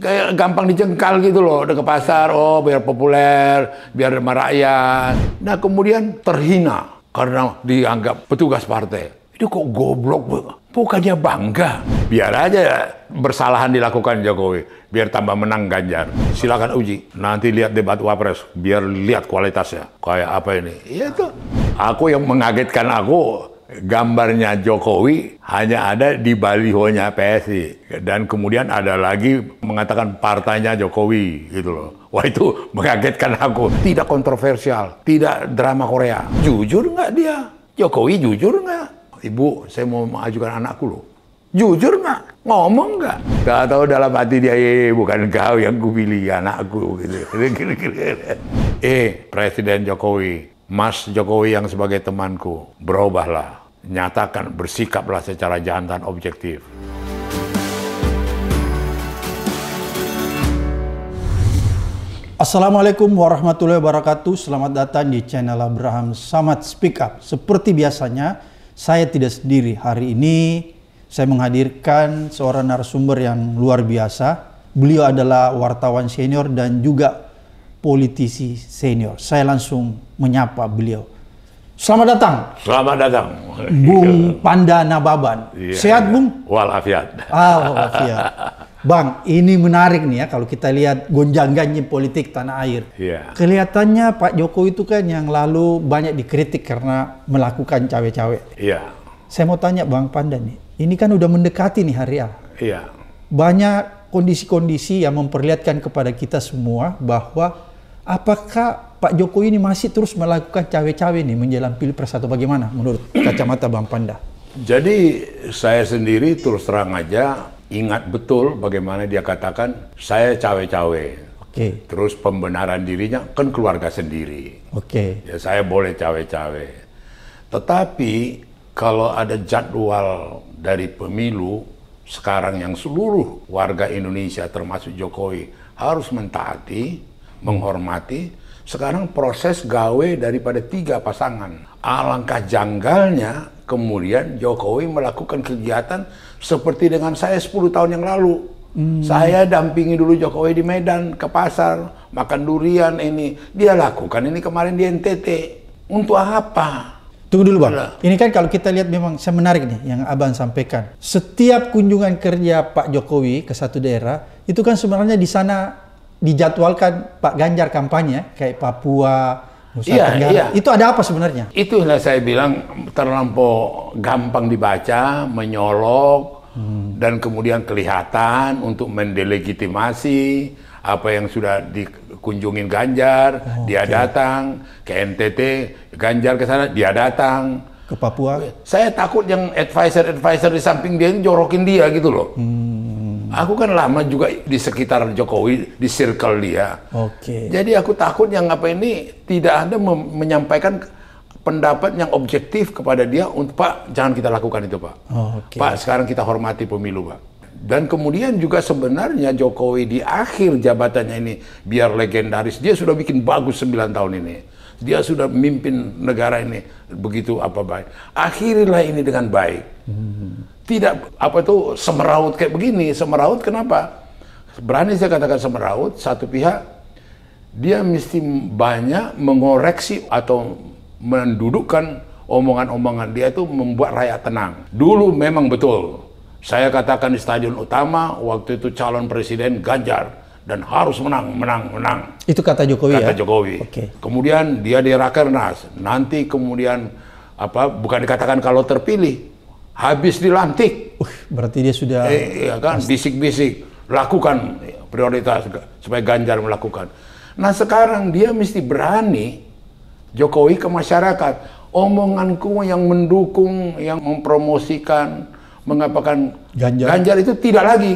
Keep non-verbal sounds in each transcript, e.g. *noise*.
kayak gampang dijengkal gitu loh, udah ke pasar, oh biar populer, biar merakyat Nah kemudian terhina karena dianggap petugas partai. Itu kok goblok, bukannya bangga. Biar aja bersalahan dilakukan Jokowi, biar tambah menang Ganjar. Silakan uji, nanti lihat debat Wapres, biar lihat kualitasnya. Kayak apa ini? Ya itu. Aku yang mengagetkan aku, gambarnya Jokowi hanya ada di balihonya PSI dan kemudian ada lagi mengatakan partainya Jokowi gitu loh. Wah itu mengagetkan aku. Tidak kontroversial, tidak drama Korea. Jujur nggak dia? Jokowi jujur nggak? Ibu, saya mau mengajukan anakku loh. Jujur nggak? Ngomong nggak? nggak tahu dalam hati dia, eh bukan kau yang kupilih anakku gitu. *laughs* eh Presiden Jokowi, Mas Jokowi yang sebagai temanku, berubahlah nyatakan bersikaplah secara jantan objektif. Assalamualaikum warahmatullahi wabarakatuh. Selamat datang di channel Abraham Samad Speak Up. Seperti biasanya, saya tidak sendiri. Hari ini saya menghadirkan seorang narasumber yang luar biasa. Beliau adalah wartawan senior dan juga politisi senior. Saya langsung menyapa beliau. Selamat datang. Selamat datang. Bung Panda Nababan. Iya, Sehat, iya. Bung? Walafiat. Ah, walafiat. Bang, ini menarik nih ya kalau kita lihat gonjang-ganjing politik tanah air. Iya. Kelihatannya Pak Jokowi itu kan yang lalu banyak dikritik karena melakukan cawe-cawe. Iya. Saya mau tanya Bang Panda nih, ini kan udah mendekati nih hari A. Iya. Banyak kondisi-kondisi yang memperlihatkan kepada kita semua bahwa apakah Pak Jokowi ini masih terus melakukan cawe-cawe nih menjelang pilpres atau bagaimana menurut kacamata Bang Panda? Jadi saya sendiri terus terang aja ingat betul bagaimana dia katakan saya cawe-cawe. Oke. Okay. Terus pembenaran dirinya kan keluarga sendiri. Oke. Okay. Ya saya boleh cawe-cawe. Tetapi kalau ada jadwal dari pemilu sekarang yang seluruh warga Indonesia termasuk Jokowi harus mentaati, menghormati, sekarang proses gawe daripada tiga pasangan. Alangkah janggalnya kemudian Jokowi melakukan kegiatan seperti dengan saya 10 tahun yang lalu. Hmm. Saya dampingi dulu Jokowi di Medan ke pasar, makan durian ini. Dia lakukan ini kemarin di NTT. Untuk apa? Tunggu dulu Bang. Alah. Ini kan kalau kita lihat memang saya menarik nih yang Abang sampaikan. Setiap kunjungan kerja Pak Jokowi ke satu daerah, itu kan sebenarnya di sana dijadwalkan Pak Ganjar kampanye kayak Papua, Nusa iya, Tenggara. Iya. Itu ada apa sebenarnya? Itu Itulah saya bilang terlampau gampang dibaca, menyolok, hmm. dan kemudian kelihatan untuk mendelegitimasi apa yang sudah dikunjungin Ganjar, oh, dia okay. datang ke NTT, Ganjar ke sana, dia datang ke Papua. Saya takut yang advisor-advisor di samping dia ini jorokin dia gitu loh. Hmm. Aku kan lama juga di sekitar Jokowi, di circle dia. Oke. Okay. Jadi aku takut yang apa ini tidak ada menyampaikan pendapat yang objektif kepada dia untuk Pak, jangan kita lakukan itu Pak. Oke. okay. Pak, sekarang kita hormati pemilu Pak. Dan kemudian juga sebenarnya Jokowi di akhir jabatannya ini biar legendaris, dia sudah bikin bagus 9 tahun ini dia sudah memimpin negara ini begitu apa baik. Akhirilah ini dengan baik. Tidak apa itu semeraut kayak begini. Semeraut kenapa? Berani saya katakan semeraut satu pihak dia mesti banyak mengoreksi atau mendudukkan omongan-omongan dia itu membuat rakyat tenang. Dulu memang betul. Saya katakan di stadion utama waktu itu calon presiden Ganjar dan harus menang, menang, menang. Itu kata Jokowi kata ya? Kata Jokowi. Okay. Kemudian dia di Rakernas, nanti kemudian apa bukan dikatakan kalau terpilih, habis dilantik. Uh, berarti dia sudah eh, iya kan bisik-bisik lakukan prioritas supaya Ganjar melakukan. Nah sekarang dia mesti berani Jokowi ke masyarakat. Omonganku yang mendukung, yang mempromosikan, mengapakan Ganjar, Ganjar itu tidak lagi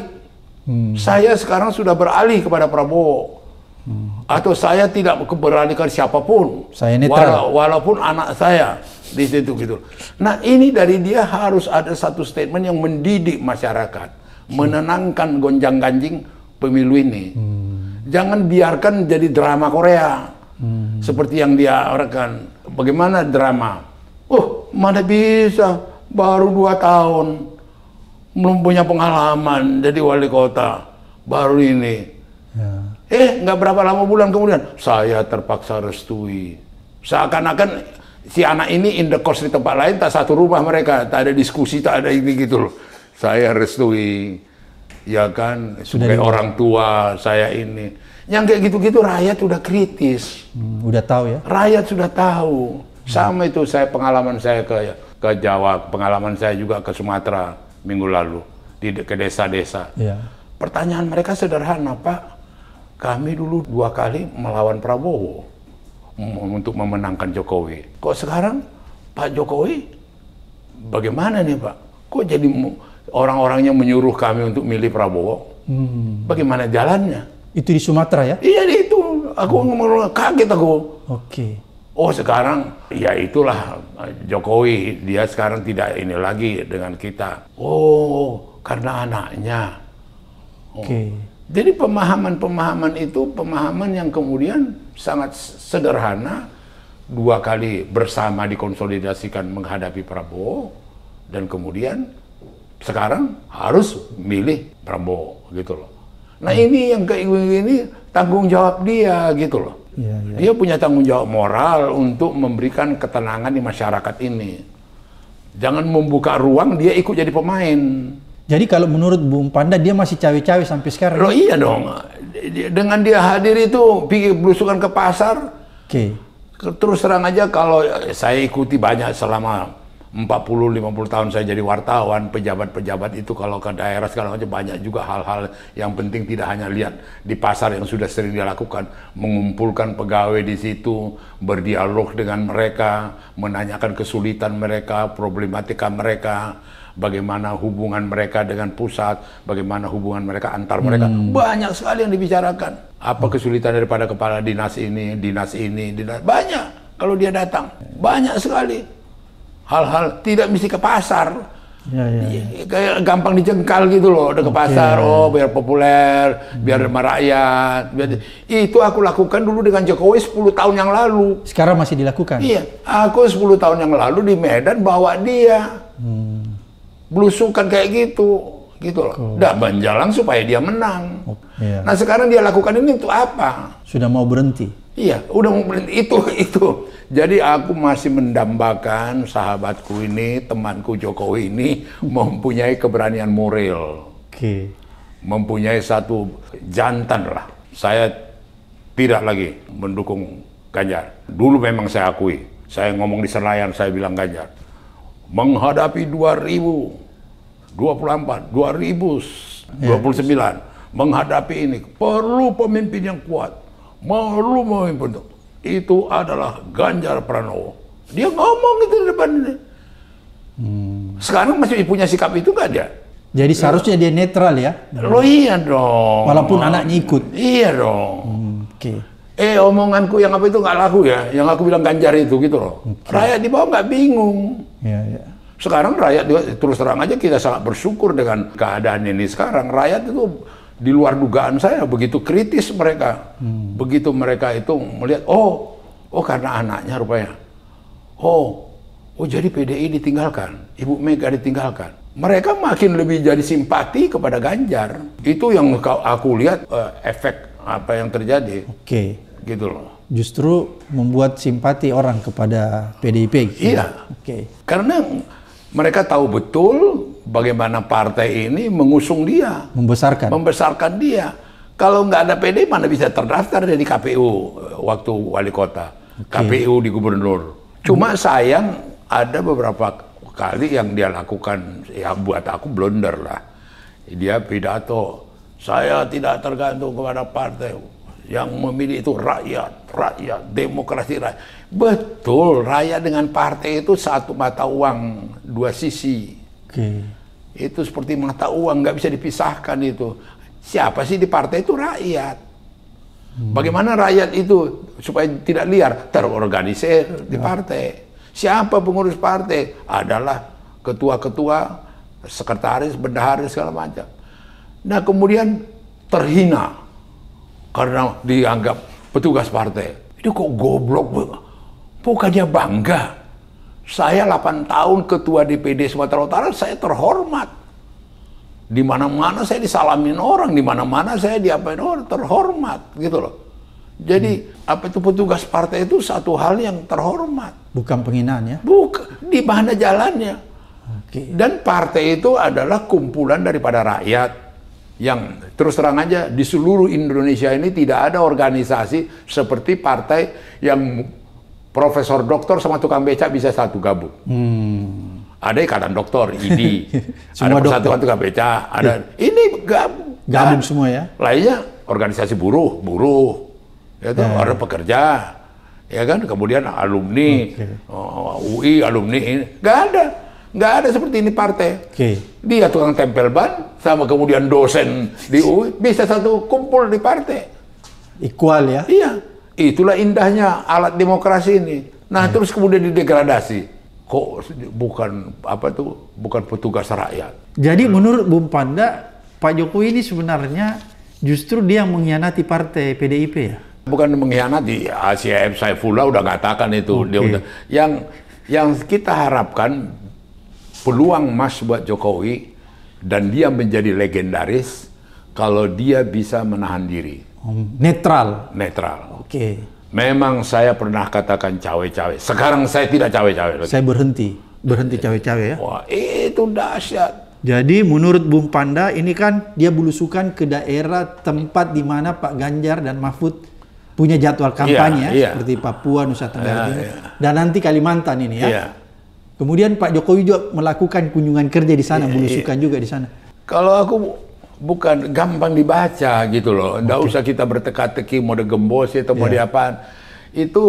Hmm. Saya sekarang sudah beralih kepada Prabowo. Hmm. Atau saya tidak keberanikan siapapun. Saya netral. Wala walaupun anak saya di situ gitu. Nah, ini dari dia harus ada satu statement yang mendidik masyarakat, hmm. menenangkan gonjang-ganjing pemilu ini. Hmm. Jangan biarkan jadi drama Korea. Hmm. Seperti yang dia rekan. Bagaimana drama? Oh, mana bisa baru dua tahun belum punya pengalaman jadi wali kota baru ini. Ya. Eh, nggak berapa lama bulan kemudian saya terpaksa restui. Seakan-akan si anak ini indekos di tempat lain tak satu rumah mereka, tak ada diskusi, tak ada ini gitu loh. Saya restui, ya kan, sebagai orang tua saya ini. Yang kayak gitu-gitu rakyat sudah kritis. Hmm, udah tahu ya? Rakyat sudah tahu. Hmm. Sama itu saya pengalaman saya ke ke Jawa, pengalaman saya juga ke Sumatera minggu lalu di ke desa-desa. Yeah. Pertanyaan mereka sederhana, Pak. Kami dulu dua kali melawan Prabowo untuk memenangkan Jokowi. Kok sekarang Pak Jokowi bagaimana nih Pak? Kok jadi orang-orangnya menyuruh kami untuk milih Prabowo? Hmm. Bagaimana jalannya? Itu di Sumatera ya? Iya itu. Aku hmm. kaget aku. Oke. Okay. Oh sekarang ya itulah Jokowi dia sekarang tidak ini lagi dengan kita. Oh karena anaknya. Oh. Oke. Okay. Jadi pemahaman-pemahaman itu pemahaman yang kemudian sangat sederhana dua kali bersama dikonsolidasikan menghadapi Prabowo dan kemudian sekarang harus milih Prabowo gitu loh. Nah hmm. ini yang keinginan ini tanggung jawab dia gitu loh. Ya, ya. Dia punya tanggung jawab moral untuk memberikan ketenangan di masyarakat ini. Jangan membuka ruang dia ikut jadi pemain. Jadi kalau menurut Bung Panda dia masih cawe-cawe sampai sekarang. Loh iya dong. Dengan dia hadir itu pergi berusukan ke pasar. Oke. Okay. Terus terang aja kalau saya ikuti banyak selama 40-50 tahun saya jadi wartawan, pejabat-pejabat itu kalau ke daerah sekarang aja banyak juga hal-hal yang penting tidak hanya lihat di pasar yang sudah sering dilakukan, mengumpulkan pegawai di situ, berdialog dengan mereka, menanyakan kesulitan mereka, problematika mereka, bagaimana hubungan mereka dengan pusat, bagaimana hubungan mereka antar mereka. Hmm. Banyak sekali yang dibicarakan. Apa kesulitan daripada kepala dinas ini, dinas ini, dinas banyak kalau dia datang. Banyak sekali hal-hal tidak mesti ke pasar. Ya, ya, ya. Iya, kayak gampang dijengkal gitu loh, udah ke okay. pasar, oh biar populer, biar merakyat. Hmm. Biar... Itu aku lakukan dulu dengan Jokowi 10 tahun yang lalu. Sekarang masih dilakukan? Iya, aku 10 tahun yang lalu di Medan bawa dia. Hmm. Belusukan kayak gitu, gitu loh. Dah banjalang supaya dia menang. Oh, iya. Nah sekarang dia lakukan ini untuk apa? Sudah mau berhenti? Iya, udah mau itu *laughs* itu. Jadi aku masih mendambakan sahabatku ini, temanku Jokowi ini mempunyai keberanian moral. Mempunyai satu jantan lah. Saya tidak lagi mendukung Ganjar. Dulu memang saya akui. Saya ngomong di Senayan, saya bilang Ganjar. Menghadapi 2000 24 2029 yeah. menghadapi ini perlu pemimpin yang kuat Maklum bentuk. Itu adalah Ganjar Pranowo. Dia ngomong itu di depan ini. Hmm. Sekarang masih punya sikap itu nggak dia? Jadi seharusnya dia netral ya? Lo iya dong. Walaupun anaknya ikut. Iya dong. Hmm, Oke. Okay. Eh omonganku yang apa itu nggak laku ya? Yang aku bilang Ganjar itu gitu loh. Okay. Rakyat di bawah nggak bingung. ya, ya. Sekarang rakyat terus terang aja kita sangat bersyukur dengan keadaan ini sekarang. Rakyat itu di luar dugaan saya begitu kritis mereka hmm. begitu mereka itu melihat oh oh karena anaknya rupanya oh oh jadi PDI ditinggalkan Ibu Mega ditinggalkan mereka makin lebih jadi simpati kepada Ganjar itu yang aku lihat uh, efek apa yang terjadi oke okay. gitu loh justru membuat simpati orang kepada PDIP gitu. iya oke okay. karena mereka tahu betul bagaimana partai ini mengusung dia, membesarkan, membesarkan dia. Kalau nggak ada PD mana bisa terdaftar dari KPU waktu wali kota, okay. KPU di gubernur. Cuma hmm. sayang ada beberapa kali yang dia lakukan, ya buat aku blunder lah. Dia pidato, saya tidak tergantung kepada partai. Yang memilih itu rakyat, rakyat, demokrasi rakyat. Betul, rakyat dengan partai itu satu mata uang, dua sisi Okay. Itu seperti mata uang, nggak bisa dipisahkan itu. Siapa sih di partai itu rakyat. Hmm. Bagaimana rakyat itu supaya tidak liar terorganisir di ya. partai. Siapa pengurus partai? Adalah ketua-ketua, sekretaris, bendahara segala macam. Nah kemudian terhina karena dianggap petugas partai. Itu kok goblok, bukannya bangga saya 8 tahun ketua DPD Sumatera Utara, saya terhormat. Di mana-mana saya disalamin orang, di mana-mana saya diapain orang, terhormat gitu loh. Jadi hmm. apa itu petugas partai itu satu hal yang terhormat. Bukan penghinaan ya? Bukan. Di mana jalannya? Okay. Dan partai itu adalah kumpulan daripada rakyat yang terus terang aja di seluruh Indonesia ini tidak ada organisasi seperti partai yang profesor doktor sama tukang becak bisa satu gabung. Hmm. Ada ikatan *laughs* dokter, ini, ada persatuan tukang becak, ada iya. ya. ini gabung. Gabung semua ya. Lainnya organisasi buruh, buruh, ya itu ya. ada pekerja, ya kan. Kemudian alumni okay. uh, oh, UI, alumni ini nggak ada, nggak ada seperti ini partai. Okay. Dia tukang tempel ban sama kemudian dosen di UI bisa satu kumpul di partai. Equal ya? Iya Itulah indahnya alat demokrasi ini. Nah, hmm. terus kemudian didegradasi. Kok bukan apa tuh? Bukan petugas rakyat. Jadi hmm. menurut Bung Panda, Pak Jokowi ini sebenarnya justru dia yang mengkhianati partai PDIP ya? Bukan mengkhianati, ACM Saifullah udah katakan itu. Okay. Dia udah, yang yang kita harapkan peluang Mas buat Jokowi dan dia menjadi legendaris kalau dia bisa menahan diri. Hmm, netral. Netral. Oke. Okay. Memang saya pernah katakan cawe-cawe. Sekarang saya tidak cawe-cawe Saya berhenti, berhenti cawe-cawe ya. Wah, itu dahsyat. Jadi menurut Bung Panda ini kan dia belusukan ke daerah tempat di mana Pak Ganjar dan Mahfud punya jadwal iya, kampanye yeah, yeah. seperti Papua, Nusa Tenggara yeah, yeah. dan nanti Kalimantan ini ya. Yeah. Kemudian Pak Jokowi juga melakukan kunjungan kerja di sana, yeah, belusukan yeah. juga di sana. Kalau aku bukan gampang dibaca gitu loh. Okay. Nggak usah kita berteka-teki mau gembos atau yeah. mau iya. diapaan. Itu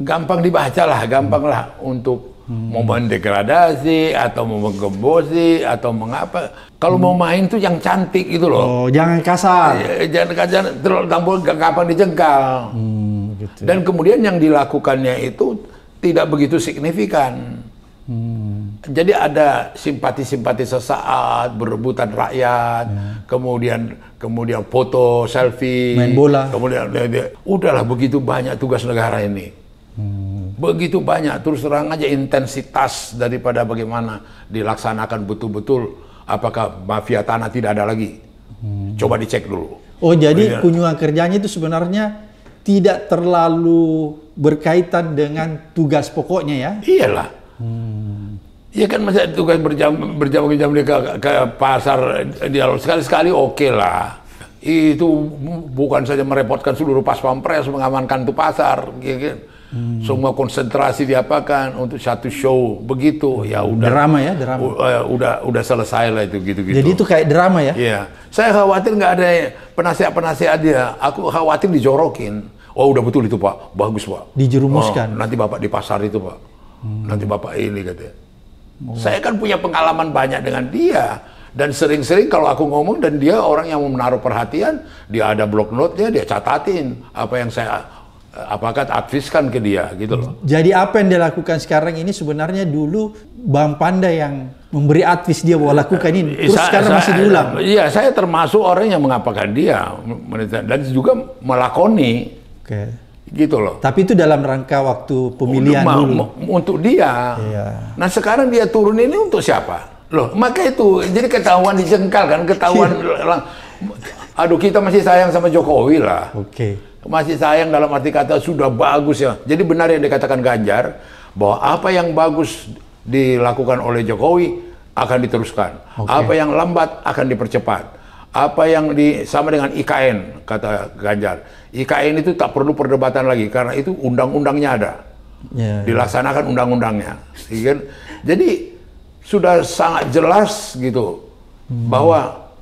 gampang dibaca lah, gampang hmm. lah untuk hmm. mau mendegradasi atau mau menggembosi atau mengapa. Kalau hmm. mau main tuh yang cantik gitu loh. Oh, jangan kasar. Iya, jangan kasar, terlalu tampol gampang dijengkal. Hmm, gitu. Ya. Dan kemudian yang dilakukannya itu tidak begitu signifikan. Hmm. Jadi ada simpati-simpati sesaat, berebutan rakyat, hmm. kemudian kemudian foto, selfie, main bola. Kemudian udahlah begitu banyak tugas negara ini. Hmm. Begitu banyak terus terang aja intensitas daripada bagaimana dilaksanakan betul-betul apakah mafia tanah tidak ada lagi. Hmm. Coba dicek dulu. Oh, jadi iya. kunjungan kerjanya itu sebenarnya tidak terlalu berkaitan dengan tugas pokoknya ya? Iyalah. Hmm. Iya kan masa itu kan berjam berjam-jam dia ke, ke pasar dialog sekali-sekali oke lah. Itu bukan saja merepotkan seluruh pas pampres mengamankan tuh pasar, iya kan? hmm. Semua konsentrasi diapakan untuk satu show begitu ya hmm. udah drama ya drama uh, udah udah selesai lah itu gitu gitu. Jadi itu kayak drama ya? Iya. Saya khawatir nggak ada penasihat penasihat dia. Aku khawatir dijorokin. Oh udah betul itu pak, bagus pak. Dijerumuskan. Oh, nanti bapak di pasar itu pak. Hmm. Nanti bapak ini katanya Oh. Saya kan punya pengalaman banyak dengan dia. Dan sering-sering kalau aku ngomong dan dia orang yang mau menaruh perhatian, dia ada block note-nya, dia catatin apa yang saya apakah adviskan ke dia gitu loh. Jadi apa yang dia lakukan sekarang ini sebenarnya dulu Bang Panda yang memberi advis dia bahwa lakukan ini terus saya, sekarang saya, masih diulang. Iya, saya termasuk orang yang mengapakan dia dan juga melakoni. Oke. Okay gitu loh. Tapi itu dalam rangka waktu pemilihan untuk, dulu. Untuk dia. Iya. Nah sekarang dia turun ini untuk siapa? Loh, maka itu jadi ketahuan dijengkal kan, ketahuan iya. *laughs* lang, aduh kita masih sayang sama Jokowi lah. Oke. Okay. Masih sayang dalam arti kata sudah bagus ya. Jadi benar yang dikatakan Ganjar bahwa apa yang bagus dilakukan oleh Jokowi akan diteruskan. Okay. Apa yang lambat akan dipercepat apa yang di sama dengan IKN kata Ganjar. IKN itu tak perlu perdebatan lagi karena itu undang-undangnya ada. ya, ya. Dilaksanakan undang-undangnya. Iya kan? Jadi sudah sangat jelas gitu hmm. bahwa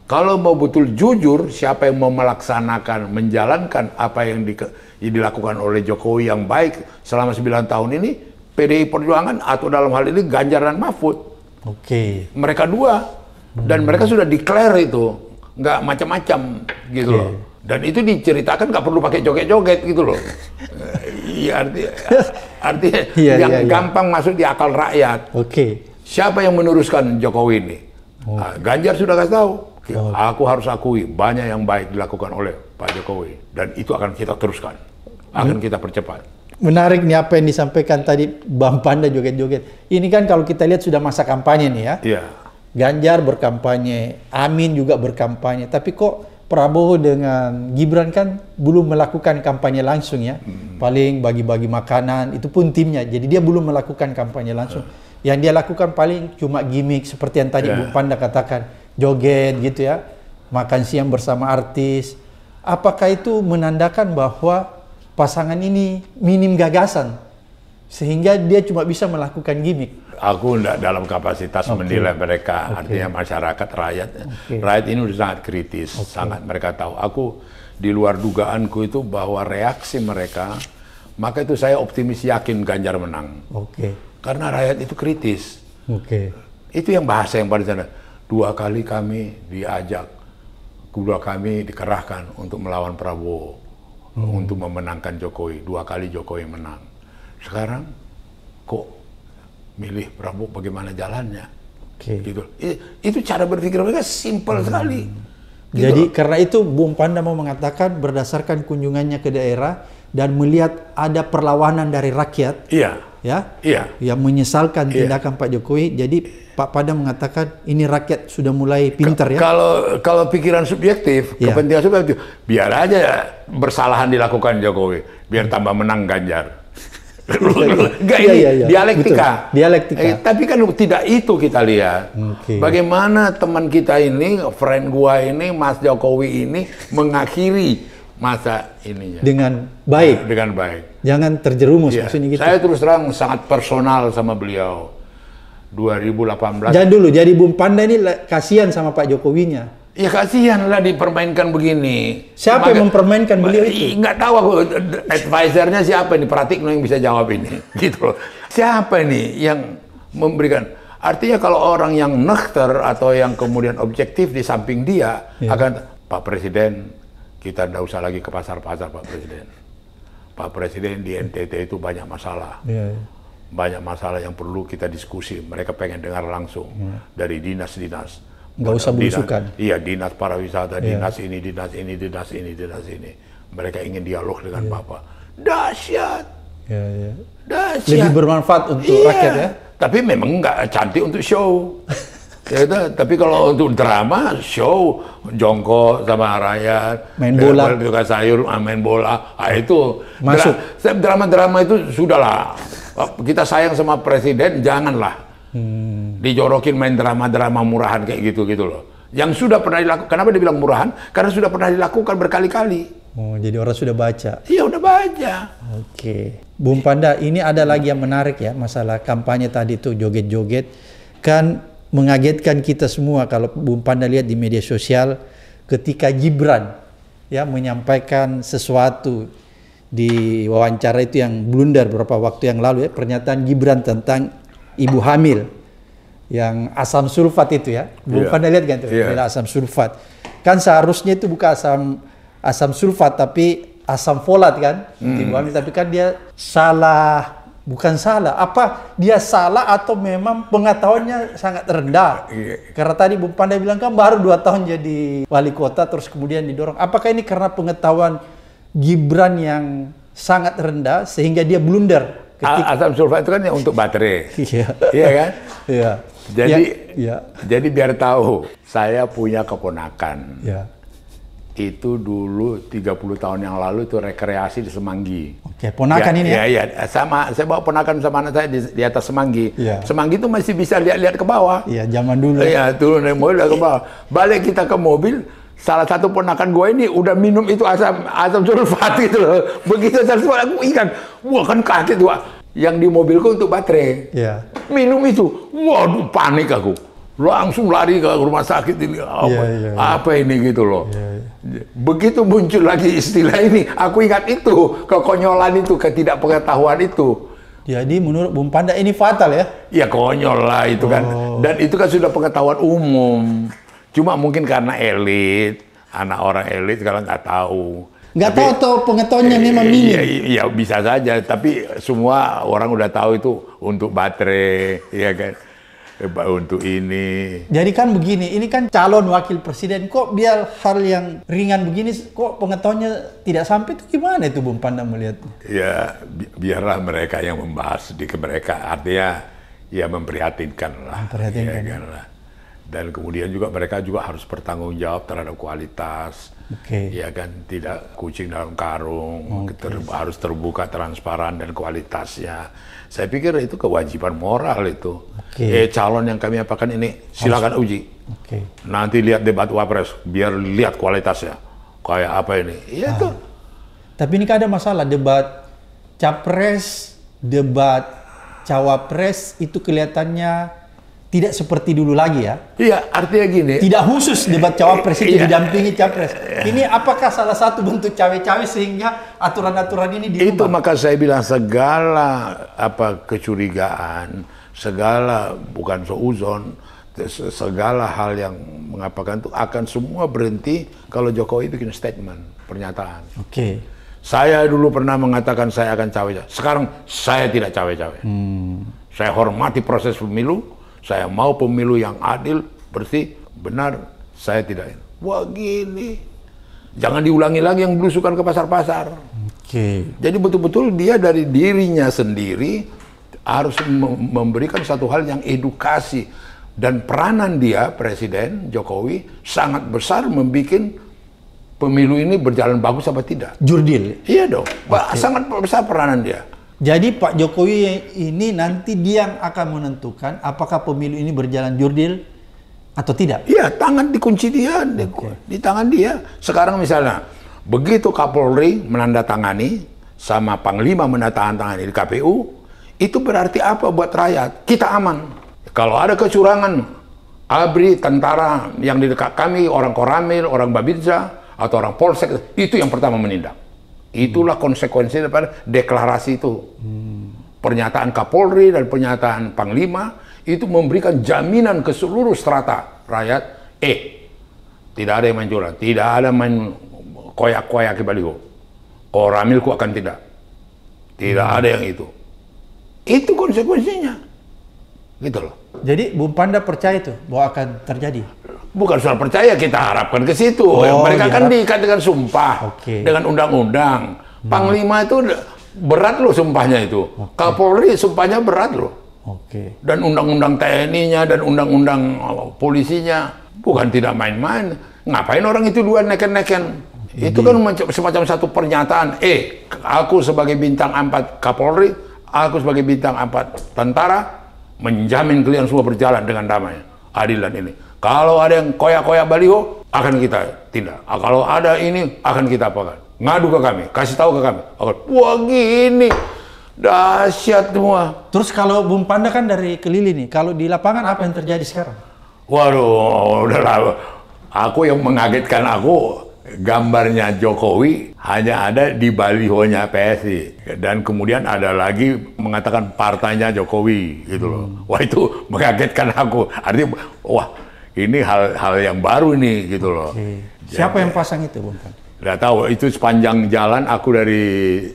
kalau mau betul jujur siapa yang mau melaksanakan menjalankan apa yang, di, yang dilakukan oleh Jokowi yang baik selama 9 tahun ini PDI Perjuangan atau dalam hal ini Ganjar dan Mahfud. Oke. Okay. Mereka dua dan hmm. mereka sudah declare itu nggak macam-macam gitu yeah. loh. Iya. Dan itu diceritakan nggak perlu pakai joget-joget gitu loh. Eh, iya arti artinya *laughs* yang yeah, iya. gampang yeah. masuk di akal rakyat. Oke. Okay. Siapa yang meneruskan Jokowi ini? Oh. Nah, Ganjar sudah kasih tahu. Okay. Oh. Aku harus akui banyak yang baik dilakukan oleh Pak Jokowi dan itu akan kita teruskan, akan hmm. kita percepat menarik nih apa yang disampaikan tadi Bang Panda joget-joget. Ini kan kalau kita lihat sudah masa kampanye nih ya. Iya. Ganjar berkampanye, Amin juga berkampanye. Tapi kok Prabowo dengan Gibran kan belum melakukan kampanye langsung ya. Hmm. Paling bagi-bagi makanan, itu pun timnya. Jadi dia belum melakukan kampanye langsung. Uh. Yang dia lakukan paling cuma gimmick seperti yang tadi yeah. Bu Panda katakan. Joget gitu ya, makan siang bersama artis. Apakah itu menandakan bahwa pasangan ini minim gagasan? Sehingga dia cuma bisa melakukan gimmick aku tidak dalam kapasitas okay. menilai mereka, okay. artinya masyarakat rakyat. Okay. Rakyat ini sudah sangat kritis, okay. sangat mereka tahu. Aku di luar dugaanku itu bahwa reaksi mereka, maka itu saya optimis yakin Ganjar menang. Oke. Okay. Karena rakyat itu kritis. Oke. Okay. Itu yang bahasa yang pada sana. Dua kali kami diajak, kedua kami dikerahkan untuk melawan Prabowo, hmm. untuk memenangkan Jokowi. Dua kali Jokowi menang. Sekarang kok milih Prabowo bagaimana jalannya. Okay. Gitu. Itu cara berpikir mereka simpel hmm. sekali. Gitu Jadi karena itu Bung Panda mau mengatakan berdasarkan kunjungannya ke daerah dan melihat ada perlawanan dari rakyat. Iya. Ya. Iya. Yang menyesalkan iya. tindakan Pak Jokowi. Jadi Pak Panda mengatakan ini rakyat sudah mulai pintar ya. Kalau kalau pikiran subjektif, iya. kepentingan subjektif, biar aja bersalahan dilakukan Jokowi, biar hmm. tambah menang Ganjar. Iya, iya. Enggak iya, ini iya, iya. dialektika. Betul. Dialektika. Eh, tapi kan tidak itu kita lihat. Okay. Bagaimana teman kita ini, friend gua ini, Mas Jokowi ini mengakhiri masa ini Dengan baik. Nah, dengan baik. Jangan terjerumus iya. maksudnya gitu. Saya terus terang sangat personal sama beliau. 2018. Jangan dulu, jadi Bung Panda ini kasihan sama Pak Jokowinya. Ya kasihan lah dipermainkan begini. Siapa Maka, yang mempermainkan beliau itu? Enggak tahu aku advisernya siapa ini Pratikno yang bisa jawab ini. *laughs* Gitu loh. Siapa ini yang memberikan? Artinya kalau orang yang nekter atau yang kemudian objektif di samping dia ya. akan Pak Presiden kita tidak usah lagi ke pasar-pasar Pak Presiden. Pak Presiden di NTT itu banyak masalah. Ya, ya. Banyak masalah yang perlu kita diskusi. Mereka pengen dengar langsung ya. dari dinas-dinas nggak usah berusukan. iya, dinas pariwisata, yeah. dinas ini, dinas ini, dinas ini, dinas ini. Mereka ingin dialog dengan yeah. Bapak. Dahsyat. Yeah, yeah. Dahsyat. Lebih bermanfaat untuk yeah. rakyat ya. Tapi memang nggak cantik untuk show. *laughs* ya itu, tapi kalau untuk drama, show, jongkok sama rakyat, main bola, ya, juga sayur, ah, main bola, ah, itu masuk. Drama-drama itu sudahlah. Kita sayang sama presiden, janganlah Hmm. Dijorokin main drama-drama murahan kayak gitu gitu loh. Yang sudah pernah dilakukan. Kenapa dia bilang murahan? Karena sudah pernah dilakukan berkali-kali. Oh, jadi orang sudah baca. Iya, udah baca. Oke. Okay. Bung Panda, ini ada lagi yang menarik ya masalah kampanye tadi tuh joget-joget kan mengagetkan kita semua kalau Bung Panda lihat di media sosial ketika Gibran ya menyampaikan sesuatu di wawancara itu yang blunder beberapa waktu yang lalu ya pernyataan Gibran tentang ibu hamil yang asam sulfat itu ya. Bu yeah. pernah lihat kan tuh yeah. asam sulfat. Kan seharusnya itu bukan asam asam sulfat tapi asam folat kan mm. ibu hamil tapi kan dia salah bukan salah apa dia salah atau memang pengetahuannya sangat rendah iya. karena tadi Bung Pandai bilang kan baru dua tahun jadi wali kota terus kemudian didorong apakah ini karena pengetahuan Gibran yang sangat rendah sehingga dia blunder Ketika... Asam sulfat itu kan yang untuk baterai. Iya. iya kan? Iya. Jadi ya, ya. jadi biar tahu, saya punya keponakan. Iya. Itu dulu 30 tahun yang lalu itu rekreasi di Semanggi. Oke, ponakan ya, ini ya. Iya, ya. ya. Eh, sama saya bawa ponakan sama anak saya di, di atas Semanggi. Ya. Semanggi itu masih bisa lihat-lihat ke bawah. Iya, zaman dulu. Iya, turun dari mobil ke bawah. Balik kita ke mobil, salah satu ponakan gue ini udah minum itu asam asam sulfat *laughs* gitu loh. Begitu asam sulfat aku ingat, wah kan kaget wah. Yang di mobilku untuk baterai. Yeah. Minum itu, waduh panik aku. Langsung lari ke rumah sakit ini iya, apa, yeah, yeah, yeah. apa ini gitu loh. Yeah, yeah. Begitu muncul lagi istilah ini, aku ingat itu kekonyolan itu, ketidakpengetahuan itu. Jadi menurut Bung Panda ini fatal ya? Ya konyol lah itu kan. oh. kan. Dan itu kan sudah pengetahuan umum. Cuma mungkin karena elit, anak orang elit kalau nggak tahu. Nggak tahu atau pengetahuannya eh, memang iya, minim. Iya, iya, bisa saja. Tapi semua orang udah tahu itu untuk baterai, *laughs* ya kan. Eh, untuk ini. Jadi kan begini, ini kan calon wakil presiden. Kok biar hal yang ringan begini, kok pengetahuannya tidak sampai itu gimana itu Bung Panda melihat? Ya, bi biarlah mereka yang membahas di ke mereka. Artinya ya memprihatinkan lah. Memprihatinkan. Ya, kan lah dan kemudian juga mereka juga harus bertanggung jawab terhadap kualitas okay. ya kan tidak kucing dalam karung okay. ter harus terbuka transparan dan kualitasnya saya pikir itu kewajiban moral itu okay. eh calon yang kami apakan ini silakan uji okay. nanti lihat debat wapres biar lihat kualitasnya kayak apa ini ya ah. itu tapi ini kan ada masalah debat capres debat cawapres itu kelihatannya tidak seperti dulu lagi ya. Iya, artinya gini. Tidak khusus debat cawapres itu iya. didampingi capres. Iya. Ini apakah salah satu bentuk cawe-cawe sehingga aturan-aturan ini diubah? Itu maka saya bilang segala apa kecurigaan, segala bukan seuzon, segala hal yang mengapakan itu akan semua berhenti kalau Jokowi bikin statement, pernyataan. Oke. Okay. Saya dulu pernah mengatakan saya akan cawe-cawe. Sekarang saya tidak cawe-cawe. Hmm. Saya hormati proses pemilu saya mau pemilu yang adil, bersih, benar. Saya tidak. Wah gini. Jangan diulangi lagi yang belusukan ke pasar-pasar. Okay. Jadi betul-betul dia dari dirinya sendiri harus memberikan satu hal yang edukasi dan peranan dia Presiden Jokowi sangat besar membuat pemilu ini berjalan bagus apa tidak. Jurdil. Iya dong. Okay. Sangat besar peranan dia. Jadi Pak Jokowi ini nanti dia yang akan menentukan apakah pemilu ini berjalan jurdil atau tidak. Iya, tangan dikunci dia, okay. di tangan dia. Sekarang misalnya, begitu Kapolri menandatangani sama Panglima menandatangani di KPU, itu berarti apa buat rakyat? Kita aman. Kalau ada kecurangan, ABRI, tentara yang di dekat kami, orang Koramil, orang Babinsa, atau orang Polsek, itu yang pertama menindak. Itulah konsekuensi daripada deklarasi itu. Hmm. Pernyataan Kapolri dan pernyataan Panglima itu memberikan jaminan ke seluruh strata rakyat, eh, tidak ada yang main curang, tidak ada main koyak-koyak ke baliho. Orang Ramilku akan tidak. Tidak hmm. ada yang itu. Itu konsekuensinya. Gitu loh. Jadi Bung Panda percaya itu bahwa akan terjadi? Bukan soal percaya kita harapkan ke situ. Oh, Mereka diharap. kan diikat dengan sumpah, okay. dengan undang-undang. Hmm. Panglima itu berat loh sumpahnya itu. Okay. Kapolri sumpahnya berat loh. Okay. Dan undang-undang TNI-nya dan undang-undang oh, polisinya bukan tidak main-main. Ngapain orang itu dua neken-neken? itu kan semacam satu pernyataan. Eh, aku sebagai bintang empat Kapolri, aku sebagai bintang empat tentara menjamin kalian semua berjalan dengan damai, adilan ini. Kalau ada yang koyak-koyak baliho, akan kita tindak. Ah, kalau ada ini, akan kita apakan. Ngadu ke kami, kasih tahu ke kami. Akan, wah gini, dahsyat semua. Terus kalau Bung Panda kan dari Kelili nih, kalau di lapangan apa yang terjadi sekarang? Waduh, lama. Aku yang mengagetkan aku, gambarnya Jokowi hanya ada di balihonya PSI dan kemudian ada lagi mengatakan partainya Jokowi gitu loh. Hmm. Wah itu mengagetkan aku. Artinya wah ini hal-hal yang baru ini gitu loh. Okay. Iya. Siapa Jadi, yang pasang itu, Bung Tidak tahu, itu sepanjang jalan aku dari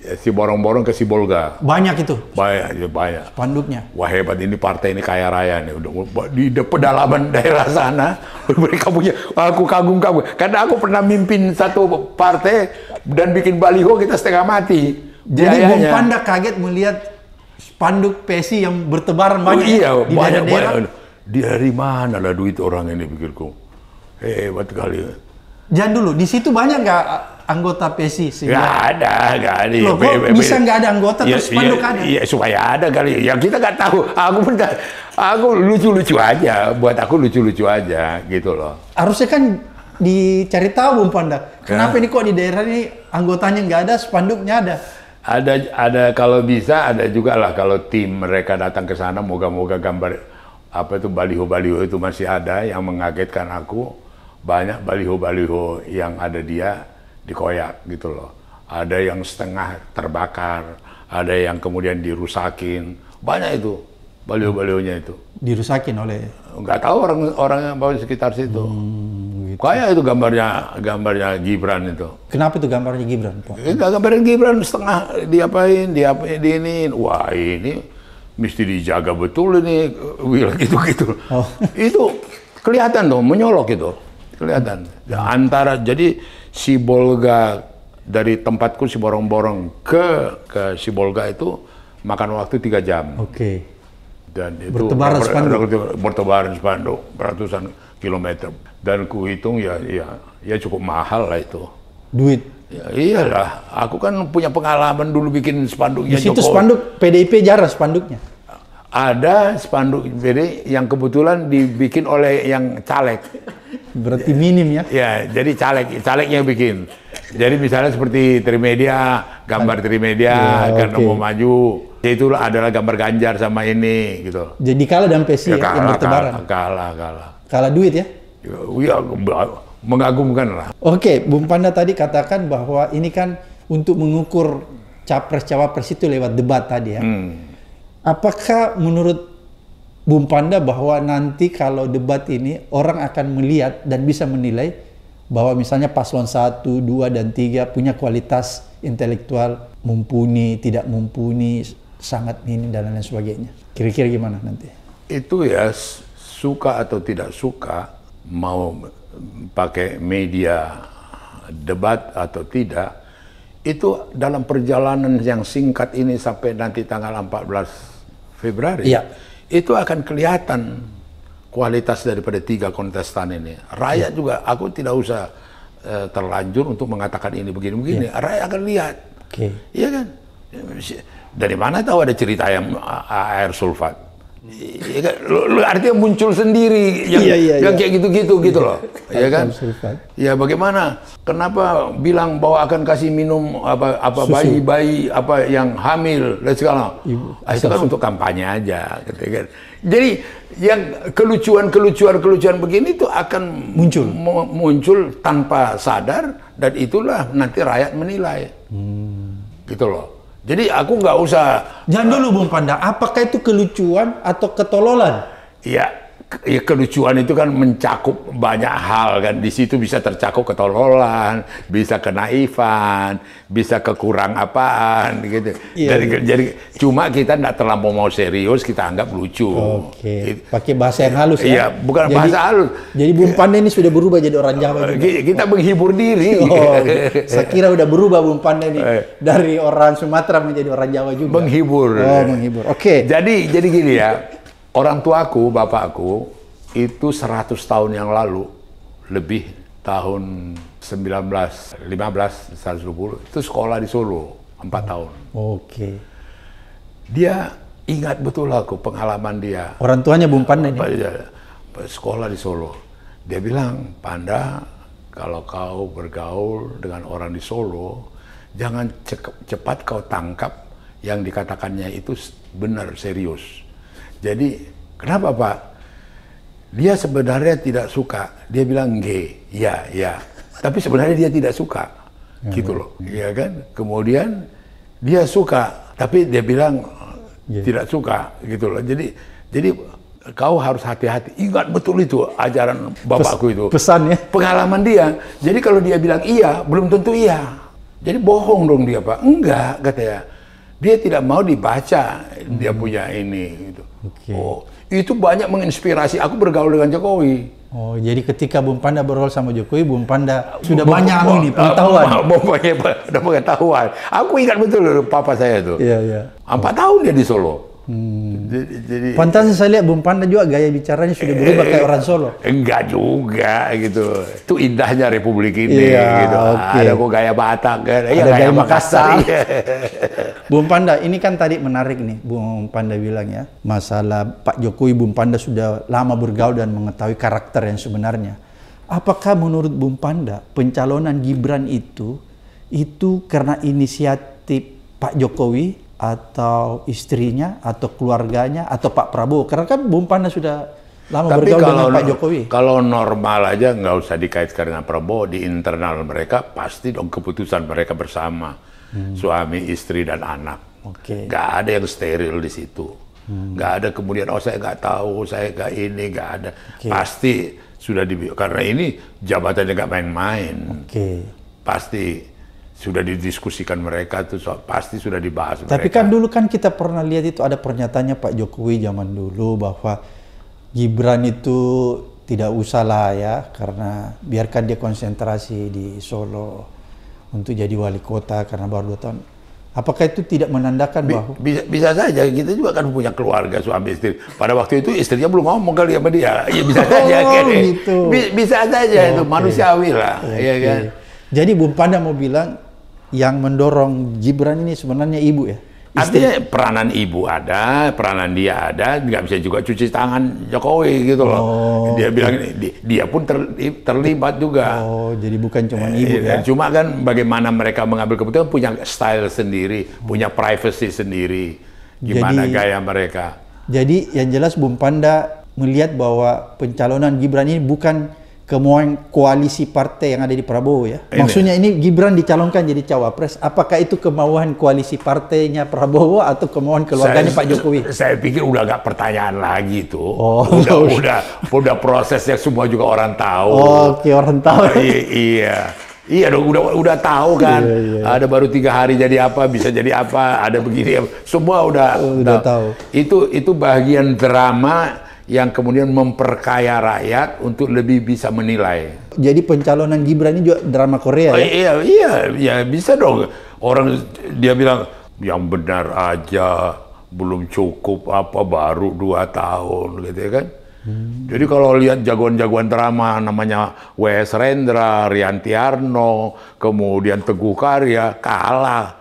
eh, si Borong-Borong ke si Bolga. Banyak itu? Banyak, ya, banyak. Spanduknya? Wah hebat, ini partai ini kaya raya nih. Udah, di pedalaman daerah sana, *laughs* mereka punya, aku kagum-kagum. Karena aku pernah mimpin satu partai dan bikin baliho kita setengah mati. Jadi Bung Panda kaget melihat spanduk PSI yang bertebaran banyak oh, iya, di banyak, daerah. Banyak dari mana lah duit orang ini pikirku. Hebat kali. Jangan dulu, di situ banyak nggak anggota PSIS? Nggak ada, nggak ada. Loh, kok bisa nggak ada anggota ya, terus spanduk ya, ada? Ya, supaya ada kali. Ya kita nggak tahu. Aku pun gak, aku lucu-lucu aja. Buat aku lucu-lucu aja gitu loh. Harusnya kan dicari tahu Bung Panda. Kenapa ini kok di daerah ini anggotanya nggak ada, spanduknya ada? Ada, ada kalau bisa ada juga lah kalau tim mereka datang ke sana, moga-moga gambar apa itu baliho-baliho itu masih ada yang mengagetkan aku banyak baliho-baliho yang ada dia dikoyak gitu loh ada yang setengah terbakar ada yang kemudian dirusakin banyak itu baliho-balihonya itu dirusakin oleh nggak tahu orang orang yang bawa di sekitar situ hmm, gitu. kayak itu gambarnya gambarnya Gibran itu kenapa itu gambarnya Gibran Pak? gambarnya Gibran setengah diapain diapain ini wah ini mesti dijaga betul ini eh, wil gitu-gitu. *laughs* Oh. Itu kelihatan dong menyolok itu. Kelihatan. Ya, antara jadi si Bolga dari tempatku si Borong-Borong ke ke si Bolga itu makan waktu tiga jam. Oke. Okay. Dan itu bertebaran spanduk. Bertebaran spanduk ratusan kilometer. Dan ku hitung ya ya ya cukup mahal lah itu. Duit Ya, iyalah, aku kan punya pengalaman dulu bikin spanduknya Di situ spanduk PDIP jarang spanduknya. Ada spanduk jadi yang kebetulan dibikin oleh yang caleg. Berarti minim ya? Ya, jadi caleg calegnya bikin. Jadi misalnya seperti Trimedia, gambar Trimedia ya, karena okay. mau maju. Ya, itu adalah gambar Ganjar sama ini gitu. Jadi kalah dan pesi ya, ya kalah, yang bertebaran. Kalah, kalah, kalah. Kalah duit ya? Ya, ya mengagumkan lah. Oke, Bung Panda tadi katakan bahwa ini kan untuk mengukur capres-cawapres itu lewat debat tadi ya. Hmm. Apakah menurut Bung Panda bahwa nanti kalau debat ini orang akan melihat dan bisa menilai bahwa misalnya paslon 1, 2, dan 3 punya kualitas intelektual mumpuni, tidak mumpuni, sangat minim, dan lain sebagainya. Kira-kira gimana nanti? Itu ya suka atau tidak suka, mau pakai media debat atau tidak, itu dalam perjalanan yang singkat ini sampai nanti tanggal 14 Februari, ya. itu akan kelihatan kualitas daripada tiga kontestan ini. Rakyat ya. juga, aku tidak usah uh, terlanjur untuk mengatakan ini begini-begini. Ya. Rakyat akan lihat, okay. iya kan? Dari mana tahu ada cerita yang eh, air sulfat? Iya kan? Lu, lu artinya muncul sendiri yang, iya, iya, yang iya. kayak gitu-gitu gitu loh. *laughs* ya kan? Ya bagaimana? Kenapa bilang bahwa akan kasih minum apa apa bayi-bayi apa yang hamil dan segala? Ibu. Ah, itu kan untuk kampanye aja gitu kan. Jadi yang kelucuan-kelucuan kelucuan begini itu akan muncul muncul tanpa sadar dan itulah nanti rakyat menilai. Hmm. Gitu loh. Jadi aku nggak usah. Jangan dulu Bung Panda. Apakah itu kelucuan atau ketololan? Iya, ya kelucuan itu kan mencakup banyak hal kan di situ bisa tercakup ketololan bisa kenaifan bisa kekurang apaan gitu iya, dari iya. jadi cuma kita tidak terlampau mau serius kita anggap lucu oke gitu. pakai bahasa yang halus ya, Iya, bukan jadi, bahasa halus jadi Bung Pandai iya. ini sudah berubah jadi orang Jawa juga. kita menghibur diri oh, iya. *laughs* saya kira sudah berubah Bung Pandai ini eh. dari orang Sumatera menjadi orang Jawa juga menghibur oh menghibur oke okay. jadi jadi gini ya Orang tuaku, bapakku, itu 100 tahun yang lalu, lebih tahun 1915, 120, itu sekolah di Solo, 4 tahun. Oke. Dia ingat betul aku pengalaman dia. Orang tuanya Bung Panda ini? Sekolah di Solo. Dia bilang, Panda, kalau kau bergaul dengan orang di Solo, jangan cepat kau tangkap yang dikatakannya itu benar, serius jadi kenapa Pak? Dia sebenarnya tidak suka. Dia bilang G, ya, ya. Tapi sebenarnya dia tidak suka, ya, gitu ya. loh, ya. ya kan? Kemudian dia suka, tapi dia bilang ya. tidak suka, gitu loh. Jadi, jadi kau harus hati-hati. Ingat betul itu ajaran bapakku itu. Pesannya. Pengalaman dia. Jadi kalau dia bilang iya, belum tentu iya. Jadi bohong dong dia pak. Enggak katanya. Dia tidak mau dibaca dia hmm. punya ini gitu. Okay. Oh, itu banyak menginspirasi aku bergaul dengan Jokowi. Oh, jadi ketika Bung Panda bergaul sama Jokowi, Bung Panda sudah Bung, banyak ini pengetahuan. *laughs* Bung Panda sudah pengetahuan. Aku ingat betul papa saya itu. Iya, iya. Empat tahun dia di Solo. Hmm. Jadi, jadi Pantas saya lihat Bung Panda juga gaya bicaranya sudah berubah eh, kayak orang Solo. Eh, enggak juga gitu. Itu indahnya republik ini iya, gitu. Okay. Ada kok gaya Batak kan. Ada ya, gaya, gaya Makassar. Makassar. *laughs* Iya. Bung Panda, ini kan tadi menarik nih Bung Panda bilang ya. Masalah Pak Jokowi, Bung Panda sudah lama bergaul dan mengetahui karakter yang sebenarnya. Apakah menurut Bung Panda pencalonan Gibran itu itu karena inisiatif Pak Jokowi atau istrinya atau keluarganya atau Pak Prabowo? Karena kan Bung Panda sudah lama Tapi bergaul dengan Pak Jokowi. Kalau normal aja nggak usah dikaitkan dengan Prabowo di internal mereka pasti dong keputusan mereka bersama hmm. suami, istri dan anak. Okay. Gak ada yang steril di situ. Hmm. Gak ada kemudian oh saya nggak tahu, saya nggak ini, nggak ada. Okay. Pasti sudah di karena ini jabatannya nggak main-main. Okay. Pasti sudah didiskusikan mereka tuh so, pasti sudah dibahas. Tapi mereka. kan dulu kan kita pernah lihat itu ada pernyataannya Pak Jokowi zaman dulu bahwa Gibran itu tidak usahlah ya karena biarkan dia konsentrasi di Solo untuk jadi wali kota karena baru dua tahun. Apakah itu tidak menandakan bahwa bisa, bisa saja kita juga kan punya keluarga suami istri. Pada waktu itu istrinya belum ngomong kali sama dia. Ya bisa saja oh, kan. Gitu. Bisa, saja oh, itu manusiawi lah, okay. ya kan. Jadi Bung Panda mau bilang yang mendorong Gibran ini sebenarnya ibu ya. Artinya peranan ibu ada, peranan dia ada, nggak bisa juga cuci tangan Jokowi gitu loh. Oh. Dia bilang di, dia pun ter, terlibat juga. Oh, jadi bukan cuma eh, ibu iya, ya. Cuma kan bagaimana mereka mengambil keputusan punya style sendiri, oh. punya privacy sendiri. Gimana jadi, gaya mereka. Jadi yang jelas Bung Panda melihat bahwa pencalonan Gibran ini bukan kemauan koalisi partai yang ada di Prabowo ya. Ini. Maksudnya ini Gibran dicalonkan jadi cawapres, apakah itu kemauan koalisi partainya Prabowo atau kemauan keluarganya saya, Pak Jokowi? *laughs* Saya pikir udah gak pertanyaan lagi itu. Oh. *laughs* Udah udah udah yang semua juga orang tahu. Oh, oke okay, orang tahu. *laughs* I iya, iya. Iya dong, udah udah tahu iya, kan. Iya, iya. Ada baru tiga hari jadi apa, bisa jadi apa, ada begini, semua udah, udah tahu. tahu. Itu itu bagian drama yang kemudian memperkaya rakyat untuk lebih bisa menilai. Jadi pencalonan Gibran ini juga drama Korea ya? oh, ya? Iya, iya, iya bisa dong. Orang dia bilang yang benar aja belum cukup apa baru dua tahun gitu ya kan. Hmm. Jadi kalau lihat jagoan-jagoan drama namanya W.S. Rendra, Rianti Arno, kemudian Teguh Karya, kalah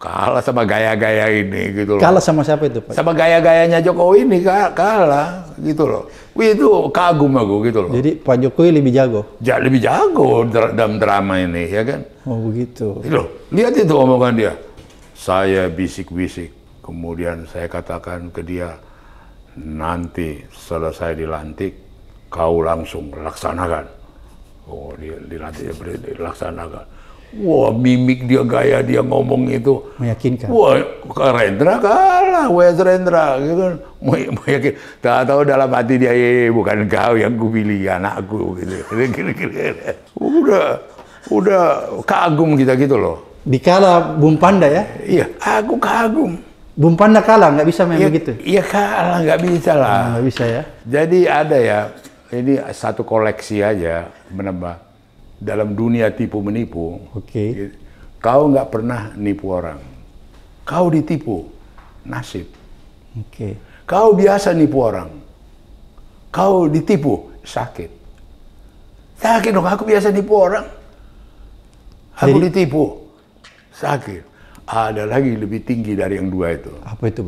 kalah sama gaya-gaya ini gitu loh. Kalah sama siapa itu Pak? Sama gaya-gayanya Jokowi ini kalah gitu loh. Wih, itu kagum aku gitu loh. Jadi Pak Jokowi lebih jago? Ja, lebih jago dalam drama ini ya kan. Oh begitu. Gitu loh, lihat itu omongan dia. Saya bisik-bisik, kemudian saya katakan ke dia, nanti selesai dilantik, kau langsung laksanakan. Oh, dilantik, dilaksanakan Wah, mimik dia, gaya dia ngomong itu. Meyakinkan. Wah, Rendra kalah, Wes Rendra. Gitu kan. Mey Meyakin. Tak tahu dalam hati dia, ya bukan kau yang kupilih, anakku. Gitu. *laughs* udah, udah kagum kita gitu loh. Dikala Bung Panda ya? Iya, aku kagum. Bung Panda kalah, nggak bisa main ya, begitu? Iya kalah, nggak bisa lah. Nggak bisa ya? Jadi ada ya, ini satu koleksi aja, menambah dalam dunia tipu menipu, okay. Gitu. kau nggak pernah nipu orang. Kau ditipu, nasib. Okay. Kau biasa nipu orang. Kau ditipu, sakit. Sakit dong, aku biasa nipu orang. Aku Jadi, ditipu, sakit. Ada lagi lebih tinggi dari yang dua itu. Apa itu?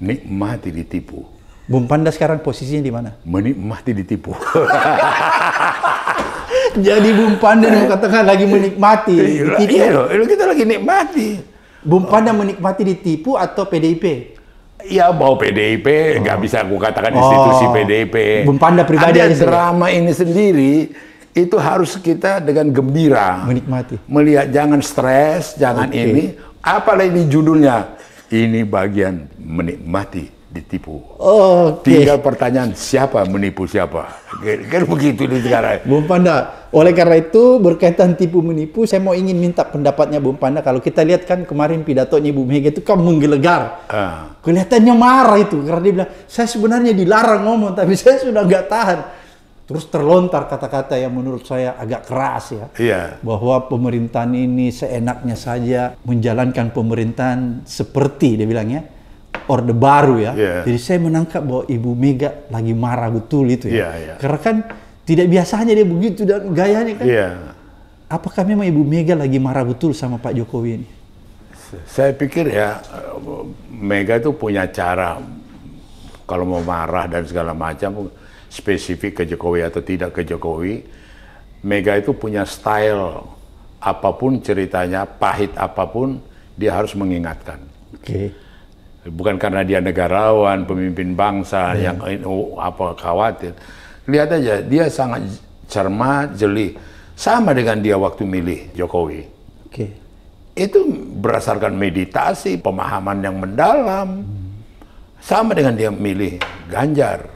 Nikmati ditipu. Bung Panda sekarang posisinya di mana? Menikmati ditipu. *laughs* Jadi Bung Pandan mengatakan lagi menikmati. Iya loh, iya, iya, iya, kita lagi nikmati. Bung Pandan menikmati ditipu atau PDIP? Ya mau PDIP, oh. nggak bisa aku katakan institusi oh. PDIP. Bung Panda pribadi Ada drama ini sendiri itu harus kita dengan gembira menikmati. Melihat jangan stres, jangan ini. Apalah ini judulnya? Ini bagian menikmati ditipu. Oh, okay. Tinggal pertanyaan siapa menipu siapa. Kan, kan begitu di sekarang. Bung Panda, oleh karena itu berkaitan tipu menipu, saya mau ingin minta pendapatnya Bung Panda. Kalau kita lihat kan kemarin pidatonya Ibu Mega itu kan menggelegar. Uh. Kelihatannya marah itu karena dia bilang, saya sebenarnya dilarang ngomong tapi saya sudah nggak tahan. Terus terlontar kata-kata yang menurut saya agak keras ya. Iya. Bahwa pemerintahan ini seenaknya saja menjalankan pemerintahan seperti dia bilang ya Orde Baru ya. Yeah. Jadi saya menangkap bahwa Ibu Mega lagi marah betul itu ya. Yeah, yeah. Karena kan tidak biasanya dia begitu dan gayanya kan. Yeah. Apakah memang Ibu Mega lagi marah betul sama Pak Jokowi ini? Saya pikir ya Mega itu punya cara kalau mau marah dan segala macam spesifik ke Jokowi atau tidak ke Jokowi. Mega itu punya style apapun ceritanya pahit apapun dia harus mengingatkan. Oke. Okay bukan karena dia negarawan, pemimpin bangsa ya. yang oh, apa khawatir. Lihat aja dia sangat cermat, jeli. Sama dengan dia waktu milih Jokowi. Oke. Itu berdasarkan meditasi, pemahaman yang mendalam. Hmm. Sama dengan dia milih Ganjar.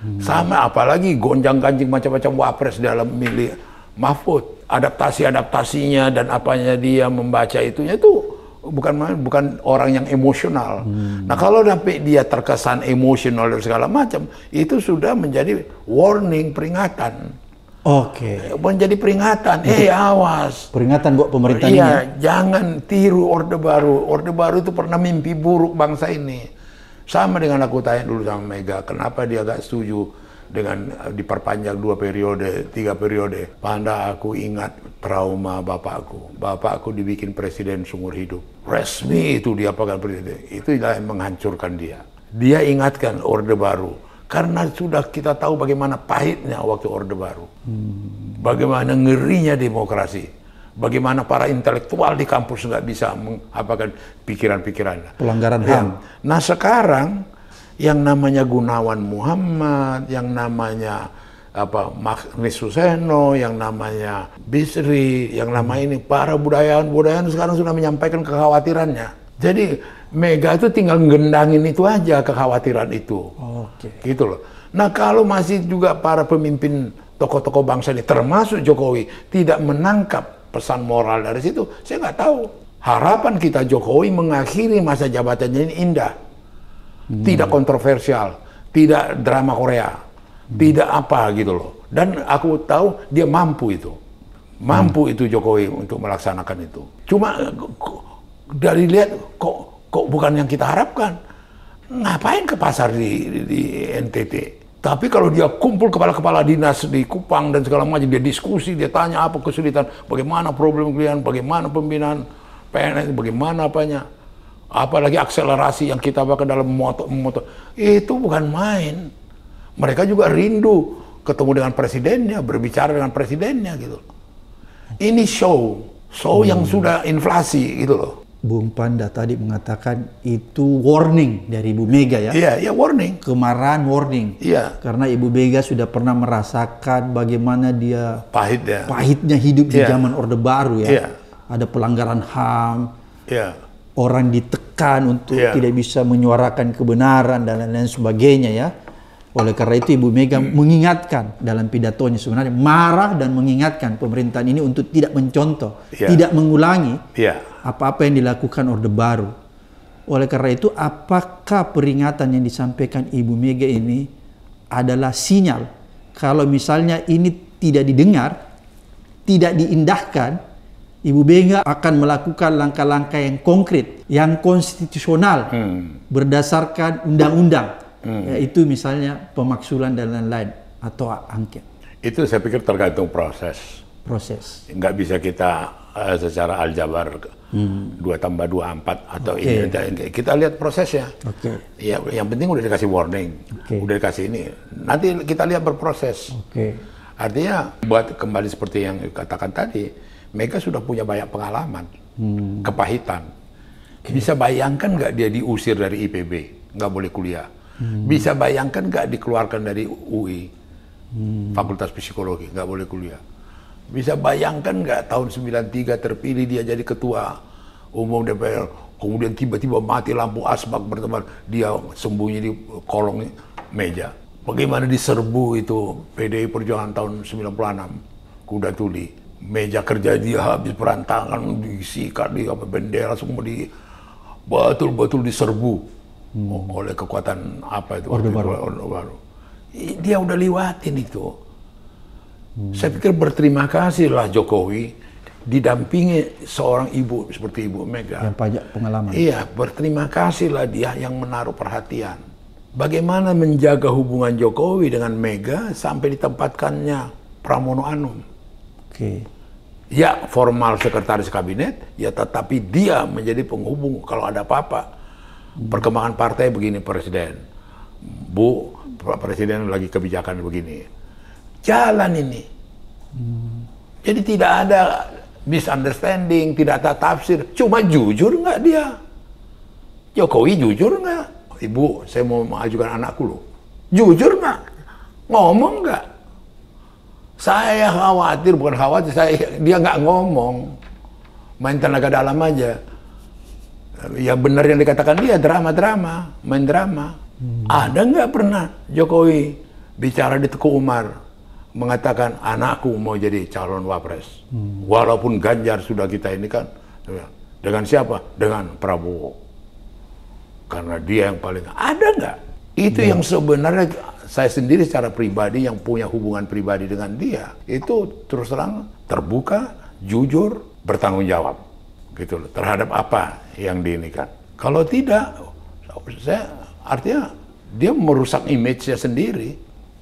Hmm. Sama apalagi gonjang-ganjing macam-macam wapres dalam milih Mahfud. Adaptasi-adaptasinya dan apanya dia membaca itunya tuh bukan bukan orang yang emosional. Hmm. Nah kalau sampai dia terkesan emosional dan segala macam, itu sudah menjadi warning peringatan. Oke. Okay. Menjadi peringatan. Eh hey, awas. Peringatan buat pemerintah iya, ini. Ya? jangan tiru orde baru. Orde baru itu pernah mimpi buruk bangsa ini. Sama dengan aku tanya dulu sama Mega, kenapa dia gak setuju dengan eh, diperpanjang dua periode, tiga periode. Panda aku ingat trauma bapakku. Bapakku dibikin presiden seumur hidup. Resmi itu dia pegang presiden. Itu yang menghancurkan dia. Dia ingatkan Orde Baru. Karena sudah kita tahu bagaimana pahitnya waktu Orde Baru. Hmm. Bagaimana ngerinya demokrasi bagaimana para intelektual di kampus nggak bisa mengapakan pikiran-pikirannya. Pelanggaran nah, HAM. Ya. Nah sekarang yang namanya Gunawan Muhammad, yang namanya apa Magnis Suseno, yang namanya Bisri, yang nama hmm. ini para budayawan-budayawan sekarang sudah menyampaikan kekhawatirannya. Jadi Mega itu tinggal gendangin itu aja kekhawatiran itu. Oke. Okay. Gitu loh. Nah kalau masih juga para pemimpin tokoh-tokoh bangsa ini termasuk Jokowi tidak menangkap pesan moral dari situ, saya nggak tahu. Harapan kita Jokowi mengakhiri masa jabatannya ini indah tidak kontroversial, tidak drama Korea, hmm. tidak apa gitu loh. Dan aku tahu dia mampu itu, mampu hmm. itu Jokowi untuk melaksanakan itu. Cuma dari lihat kok kok bukan yang kita harapkan. Ngapain ke pasar di, di, di NTT? Tapi kalau dia kumpul kepala-kepala dinas di Kupang dan segala macam, dia diskusi, dia tanya apa kesulitan, bagaimana problem kalian, bagaimana pembinaan PNS, bagaimana apanya apalagi akselerasi yang kita pakai dalam motor-motor itu bukan main. Mereka juga rindu ketemu dengan presidennya, berbicara dengan presidennya gitu. Ini show, show hmm. yang sudah inflasi gitu loh. Bung Panda tadi mengatakan itu warning dari Ibu Mega ya. Iya, yeah, iya yeah, warning. Kemarahan warning. Iya. Yeah. Karena Ibu Mega sudah pernah merasakan bagaimana dia pahitnya pahitnya hidup di iya. zaman Orde Baru ya. Iya. Ada pelanggaran HAM. Iya orang ditekan untuk yeah. tidak bisa menyuarakan kebenaran dan lain-lain sebagainya ya. Oleh karena itu Ibu Mega hmm. mengingatkan dalam pidatonya sebenarnya marah dan mengingatkan pemerintahan ini untuk tidak mencontoh, yeah. tidak mengulangi apa iya. apa-apa yang dilakukan Orde Baru. Oleh karena itu apakah peringatan yang disampaikan Ibu Mega ini adalah sinyal kalau misalnya ini tidak didengar, tidak diindahkan, Ibu Mega akan melakukan langkah-langkah yang konkret, yang konstitusional hmm. berdasarkan undang-undang, hmm. yaitu misalnya pemaksulan dan lain-lain atau angket. Itu saya pikir tergantung proses. Proses. Enggak bisa kita uh, secara aljabar hmm. dua tambah dua empat atau okay. ini kita lihat prosesnya. Oke. Okay. Ya, yang penting udah dikasih warning, okay. udah dikasih ini. Nanti kita lihat berproses. Oke. Okay. Artinya buat kembali seperti yang katakan tadi mereka sudah punya banyak pengalaman, hmm. kepahitan. Okay. Bisa bayangkan nggak dia diusir dari IPB, nggak boleh kuliah. Hmm. Bisa bayangkan nggak dikeluarkan dari UI, hmm. Fakultas Psikologi, nggak boleh kuliah. Bisa bayangkan nggak tahun 93 terpilih dia jadi ketua umum DPR, kemudian tiba-tiba mati lampu asbak berteman, dia sembunyi di kolong meja. Bagaimana diserbu itu PDI Perjuangan tahun 96, kuda tuli meja kerja dia habis berantakan disikat di apa bendera semua di betul-betul diserbu hmm. Oh, oleh kekuatan apa itu Orde Baru. Orde Baru. Dia udah lewatin itu. Hmm. Saya pikir berterima kasih lah Jokowi didampingi seorang ibu seperti Ibu Mega. Yang banyak pengalaman. Iya, berterima kasih lah dia yang menaruh perhatian. Bagaimana menjaga hubungan Jokowi dengan Mega sampai ditempatkannya Pramono Anum. Okay ya formal sekretaris kabinet, ya tetapi dia menjadi penghubung kalau ada apa-apa. Perkembangan partai begini Presiden, Bu Presiden lagi kebijakan begini, jalan ini. Jadi tidak ada misunderstanding, tidak ada tafsir, cuma jujur nggak dia? Jokowi jujur nggak? Ibu, saya mau mengajukan anakku loh. Jujur nggak? Ngomong nggak? Saya khawatir, bukan khawatir, saya dia nggak ngomong, main tenaga dalam aja. Ya benar yang dikatakan dia drama-drama, main drama. Hmm. Ada nggak pernah Jokowi bicara di Teguh Umar mengatakan anakku mau jadi calon wapres, hmm. walaupun Ganjar sudah kita ini kan dengan siapa? Dengan Prabowo, karena dia yang paling ada nggak? Itu ya. yang sebenarnya saya sendiri secara pribadi yang punya hubungan pribadi dengan dia itu terus terang terbuka, jujur, bertanggung jawab gitu loh terhadap apa yang diinikan. Kalau tidak saya artinya dia merusak image-nya sendiri.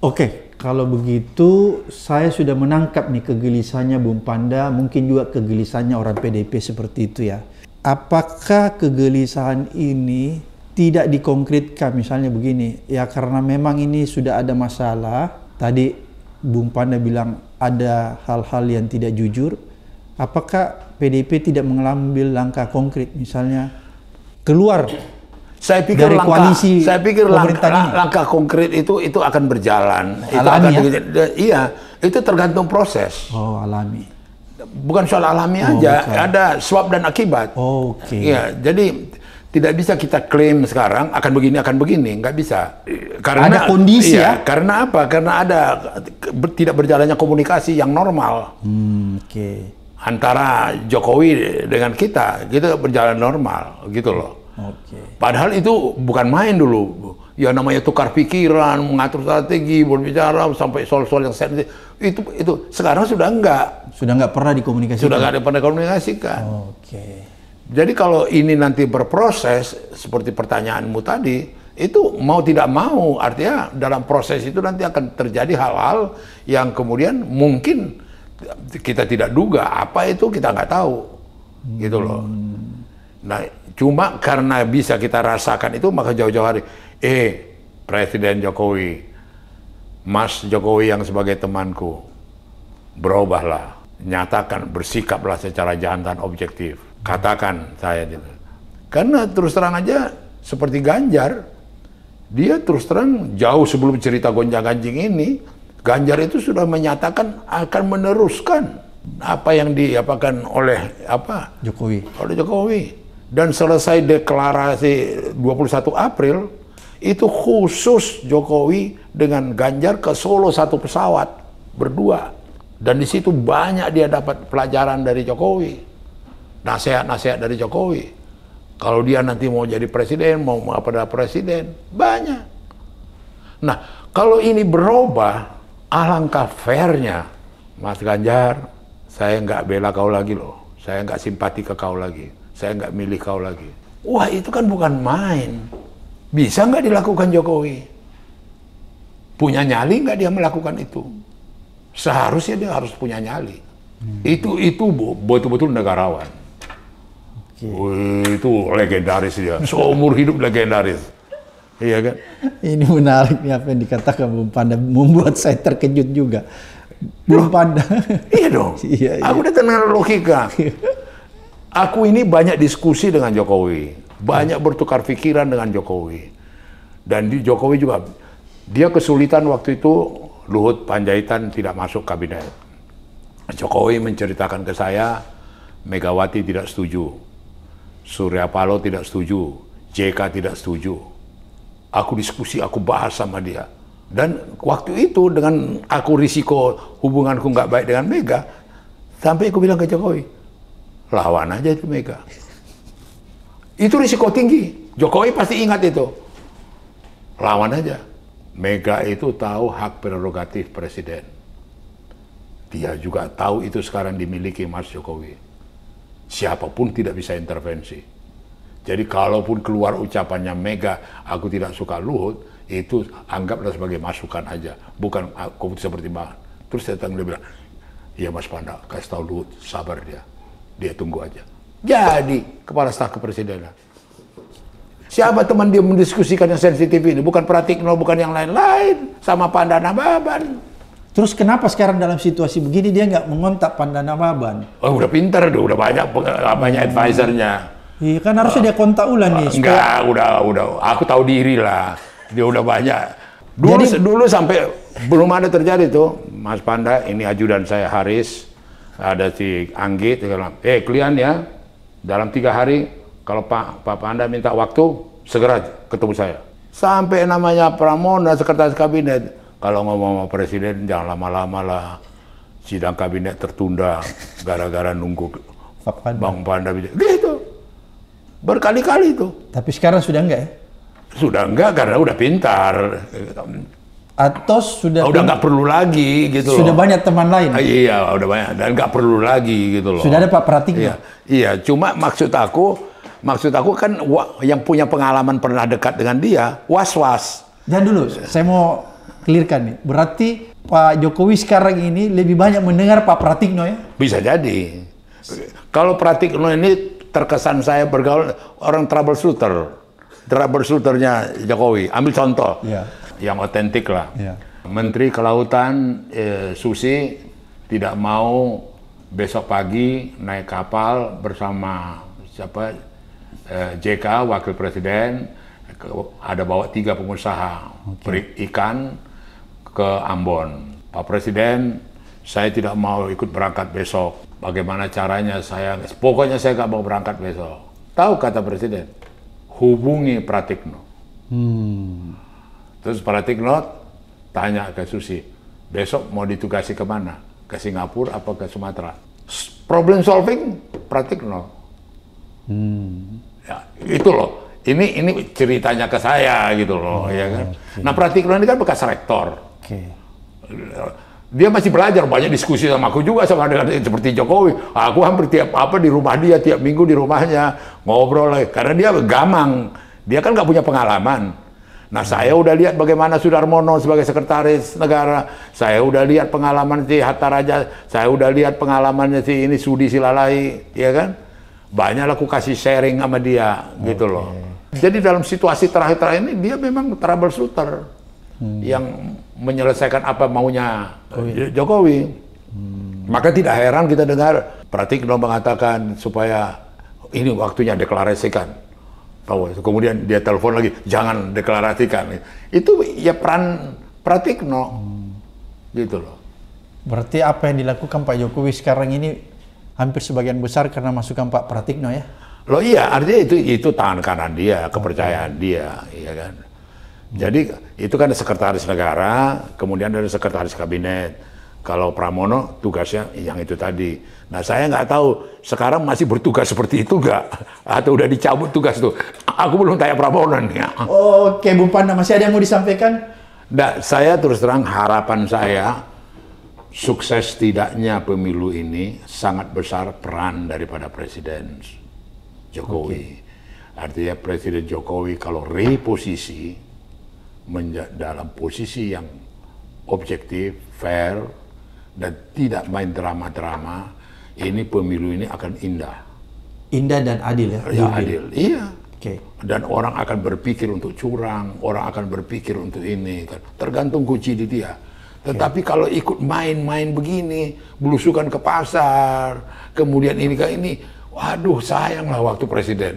Oke, kalau begitu saya sudah menangkap nih kegelisahannya Bung Panda, mungkin juga kegelisahannya orang PDP seperti itu ya. Apakah kegelisahan ini tidak dikonkretkan misalnya begini ya karena memang ini sudah ada masalah tadi Bung Panda bilang ada hal-hal yang tidak jujur apakah PDIP tidak mengambil langkah konkret misalnya keluar saya pikir dari langkah, koalisi saya pikir langkah, ini. langkah konkret itu itu akan berjalan alami itu akan, ya? iya itu tergantung proses oh alami bukan soal alami oh, aja bukan. ada sebab dan akibat oh, oke okay. ya jadi tidak bisa kita klaim sekarang akan begini akan begini, nggak bisa. Karena ada kondisi iya, ya. Karena apa? Karena ada tidak berjalannya komunikasi yang normal. Hmm, Oke. Okay. Antara Jokowi dengan kita, kita berjalan normal gitu loh. Oke. Okay. Padahal itu bukan main dulu. Ya namanya tukar pikiran, mengatur strategi, berbicara sampai soal-soal yang sensitif. Itu itu sekarang sudah enggak. Sudah enggak pernah dikomunikasikan. Sudah enggak pernah dikomunikasikan. Oke. Okay. Jadi kalau ini nanti berproses seperti pertanyaanmu tadi, itu mau tidak mau artinya dalam proses itu nanti akan terjadi hal-hal yang kemudian mungkin kita tidak duga apa itu kita nggak tahu hmm. gitu loh. Hmm. Nah cuma karena bisa kita rasakan itu maka jauh-jauh hari eh Presiden Jokowi, Mas Jokowi yang sebagai temanku berubahlah, nyatakan bersikaplah secara jantan objektif katakan saya gitu. Karena terus terang aja seperti Ganjar, dia terus terang jauh sebelum cerita gonjang-ganjing ini, Ganjar itu sudah menyatakan akan meneruskan apa yang diapakan oleh apa Jokowi. Oleh Jokowi. Dan selesai deklarasi 21 April itu khusus Jokowi dengan Ganjar ke Solo satu pesawat berdua. Dan di situ banyak dia dapat pelajaran dari Jokowi nasihat-nasihat dari Jokowi. Kalau dia nanti mau jadi presiden, mau apa pada presiden, banyak. Nah, kalau ini berubah, alangkah fairnya, Mas Ganjar, saya nggak bela kau lagi loh, saya nggak simpati ke kau lagi, saya nggak milih kau lagi. Wah, itu kan bukan main. Bisa nggak dilakukan Jokowi? Punya nyali nggak dia melakukan itu? Seharusnya dia harus punya nyali. Hmm. Itu itu betul-betul negarawan. Okay. Wih, oh, itu legendaris dia. Seumur hidup legendaris. Iya kan? Ini menarik nih apa yang dikatakan Bung Panda. Membuat saya terkejut juga. Bung Panda. iya dong. *laughs* iya, iya. Aku udah dengan logika. *laughs* Aku ini banyak diskusi dengan Jokowi. Banyak bertukar pikiran dengan Jokowi. Dan di Jokowi juga, dia kesulitan waktu itu Luhut Panjaitan tidak masuk kabinet. Jokowi menceritakan ke saya, Megawati tidak setuju Surya Paloh tidak setuju, JK tidak setuju. Aku diskusi, aku bahas sama dia. Dan waktu itu dengan aku risiko hubunganku nggak baik dengan Mega, sampai aku bilang ke Jokowi, lawan aja itu Mega. Itu risiko tinggi. Jokowi pasti ingat itu. Lawan aja. Mega itu tahu hak prerogatif presiden. Dia juga tahu itu sekarang dimiliki Mas Jokowi siapapun tidak bisa intervensi. Jadi kalaupun keluar ucapannya Mega, aku tidak suka Luhut, itu anggaplah sebagai masukan aja, bukan ah, keputusan pertimbangan. Terus datang dia bilang, ya Mas Panda, kasih tahu Luhut, sabar dia, dia tunggu aja. Jadi kepala staf kepresidenan. Siapa teman dia mendiskusikan yang sensitif ini? Bukan Pratikno, bukan yang lain-lain. Sama Pandana Baban. Terus kenapa sekarang dalam situasi begini dia nggak mengontak Pandana Maban? Oh udah pinter tuh, udah banyak banyak hmm. advisernya. Iya kan harusnya uh, dia kontak ulang nih. Uh, enggak, udah udah aku tahu diri lah. Dia udah banyak. Dulu Jadi, dulu sampai belum ada terjadi tuh Mas Panda ini ajudan saya Haris ada si Anggi segala. Eh kalian ya dalam tiga hari kalau Pak Pak Panda minta waktu segera ketemu saya. Sampai namanya Pramono sekretaris kabinet kalau ngomong sama presiden jangan lama-lama lah sidang kabinet tertunda gara-gara nunggu Pak Panda. Bang Panda gitu berkali-kali itu. Tapi sekarang sudah enggak ya? Sudah enggak karena udah pintar. Atau sudah udah nggak perlu lagi gitu. Sudah banyak teman lain. Ah, iya, udah banyak dan nggak perlu lagi gitu loh. Sudah ada Pak pratik Iya, iya. Cuma maksud aku, maksud aku kan yang punya pengalaman pernah dekat dengan dia was was. jangan dulu, saya mau clearkan nih. Berarti Pak Jokowi sekarang ini lebih banyak mendengar Pak Pratikno ya? Bisa jadi. Kalau Pratikno ini terkesan saya bergaul orang troubleshooter. Troubleshooternya Jokowi. Ambil contoh. Ya. Yang otentik lah. Ya. Menteri Kelautan eh, Susi tidak mau besok pagi naik kapal bersama siapa eh, JK Wakil Presiden ada bawa tiga pengusaha okay. ikan ke Ambon. Pak Presiden, saya tidak mau ikut berangkat besok. Bagaimana caranya saya, pokoknya saya nggak mau berangkat besok. Tahu kata Presiden, hubungi Pratikno. Hmm. Terus Pratikno tanya ke Susi, besok mau ditugasi kemana? Ke Singapura apa ke Sumatera? Problem solving Pratikno. Hmm. Ya, itu loh ini ini ceritanya ke saya gitu loh oh, ya kan. Oh, okay. Nah Pratikno ini kan bekas rektor. Okay. Dia masih belajar, banyak diskusi sama aku juga sama dengan seperti Jokowi. Aku hampir tiap apa di rumah dia, tiap minggu di rumahnya ngobrol lagi. Karena dia gamang, dia kan nggak punya pengalaman. Nah saya udah lihat bagaimana Sudarmono sebagai sekretaris negara, saya udah lihat pengalaman si Hatta Raja, saya udah lihat pengalamannya si ini Sudi Silalai, ya kan? Banyak aku kasih sharing sama dia okay. gitu loh. Jadi dalam situasi terakhir-terakhir ini dia memang troubleshooter hmm. yang menyelesaikan apa maunya oh, iya. Jokowi. Hmm. Maka tidak heran kita dengar Pratikno mengatakan supaya ini waktunya deklarasikan. kemudian dia telepon lagi, jangan deklarasikan. Itu ya peran Pratikno. Hmm. Gitu loh. Berarti apa yang dilakukan Pak Jokowi sekarang ini hampir sebagian besar karena masukan Pak Pratikno ya? Loh iya, artinya itu itu tangan kanan dia, kepercayaan okay. dia, iya kan. Jadi itu kan sekretaris negara, kemudian ada sekretaris kabinet. Kalau Pramono tugasnya yang itu tadi. Nah saya nggak tahu sekarang masih bertugas seperti itu nggak atau udah dicabut tugas itu. Aku belum tanya Pramono nih. Oh, Oke, okay, Bu Panda masih ada yang mau disampaikan? Nggak, saya terus terang harapan saya sukses tidaknya pemilu ini sangat besar peran daripada Presiden Jokowi. Okay. Artinya Presiden Jokowi kalau reposisi dalam posisi yang objektif, fair, dan tidak main drama-drama, ini pemilu ini akan indah. Indah dan adil ya? Ya adil, iya. Okay. Dan orang akan berpikir untuk curang, orang akan berpikir untuk ini, kan. tergantung kunci di dia. Tetapi okay. kalau ikut main-main begini, belusukan ke pasar, kemudian ini ke ini, waduh sayanglah waktu presiden.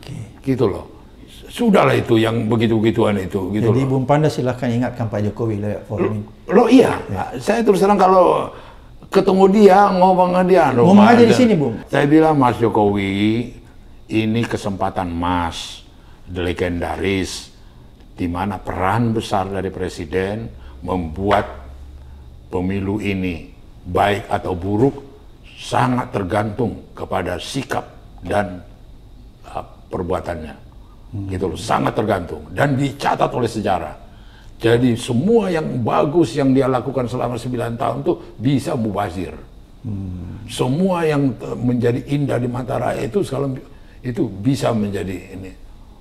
Okay. Gitu loh sudahlah itu yang begitu-begituan itu. Gitu Jadi Bung Panda silahkan ingatkan Pak Jokowi lewat forum ini. Lo iya, ya. saya terus terang kalau ketemu dia ngomong dia. Loh, ngomong aja di sini Bung. Saya bilang Mas Jokowi ini kesempatan Mas, legendaris, di mana peran besar dari Presiden membuat pemilu ini baik atau buruk sangat tergantung kepada sikap dan ah, perbuatannya gitu loh sangat tergantung dan dicatat oleh sejarah jadi semua yang bagus yang dia lakukan selama 9 tahun tuh bisa mubazir hmm. semua yang menjadi indah di mata rakyat itu sekarang itu bisa menjadi ini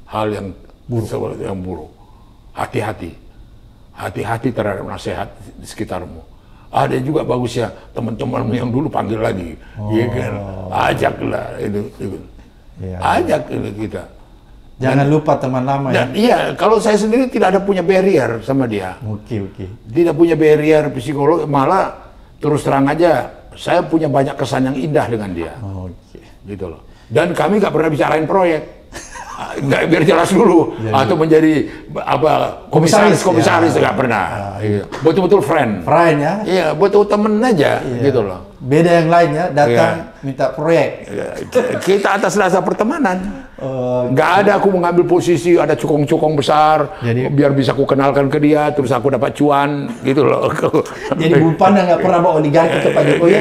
hal yang buruk yang buruk hati-hati hati-hati terhadap nasihat di sekitarmu ada juga bagusnya teman-temanmu yang dulu panggil lagi iya kan? oh. ya kan ajaklah itu, itu. Ya, ajak ya. kita Jangan Dan, lupa teman lama ya. Iya, kalau saya sendiri tidak ada punya barrier sama dia. Oke, okay, oke. Okay. Tidak punya barrier psikolog, malah terus terang aja saya punya banyak kesan yang indah dengan dia. oke. Okay. Gitu loh. Dan kami nggak pernah bicarain proyek. *laughs* nggak biar jelas dulu Jadi, iya, iya. atau menjadi apa komisaris komisaris iya. nggak ya. pernah. Ah, Betul-betul friend. Friend ya. Iya, betul temen aja gitu loh. Beda yang lainnya datang yeah. minta proyek. Iya, kita atas dasar pertemanan. Uh, ada aku mengambil posisi ada cukong-cukong besar jadi, biar bisa aku kenalkan ke dia terus aku dapat cuan gitu loh. *laughs* jadi Bulpan nggak pernah bawa oligarki ke Pak Jokowi? Enggak, ya?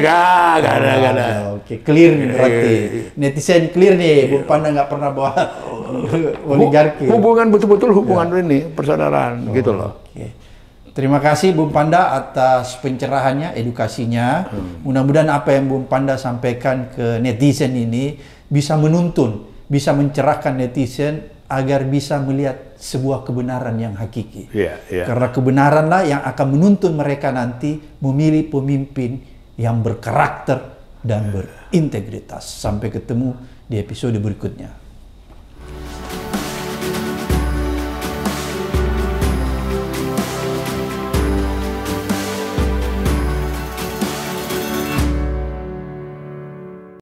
enggak ada, enggak ada. Ah, oke, clear nih berarti. Iya, iya, Netizen clear nih, Bulpan nggak pernah bawa *laughs* oligarki. Hubungan betul-betul hubungan yeah. ini persaudaraan oh, gitu loh. Okay. Terima kasih Bung Panda atas pencerahannya, edukasinya. Hmm. Mudah-mudahan apa yang Bung Panda sampaikan ke netizen ini bisa menuntun, bisa mencerahkan netizen agar bisa melihat sebuah kebenaran yang hakiki. Yeah, yeah. Karena kebenaranlah yang akan menuntun mereka nanti memilih pemimpin yang berkarakter dan iya. berintegritas. Sampai ketemu di episode berikutnya.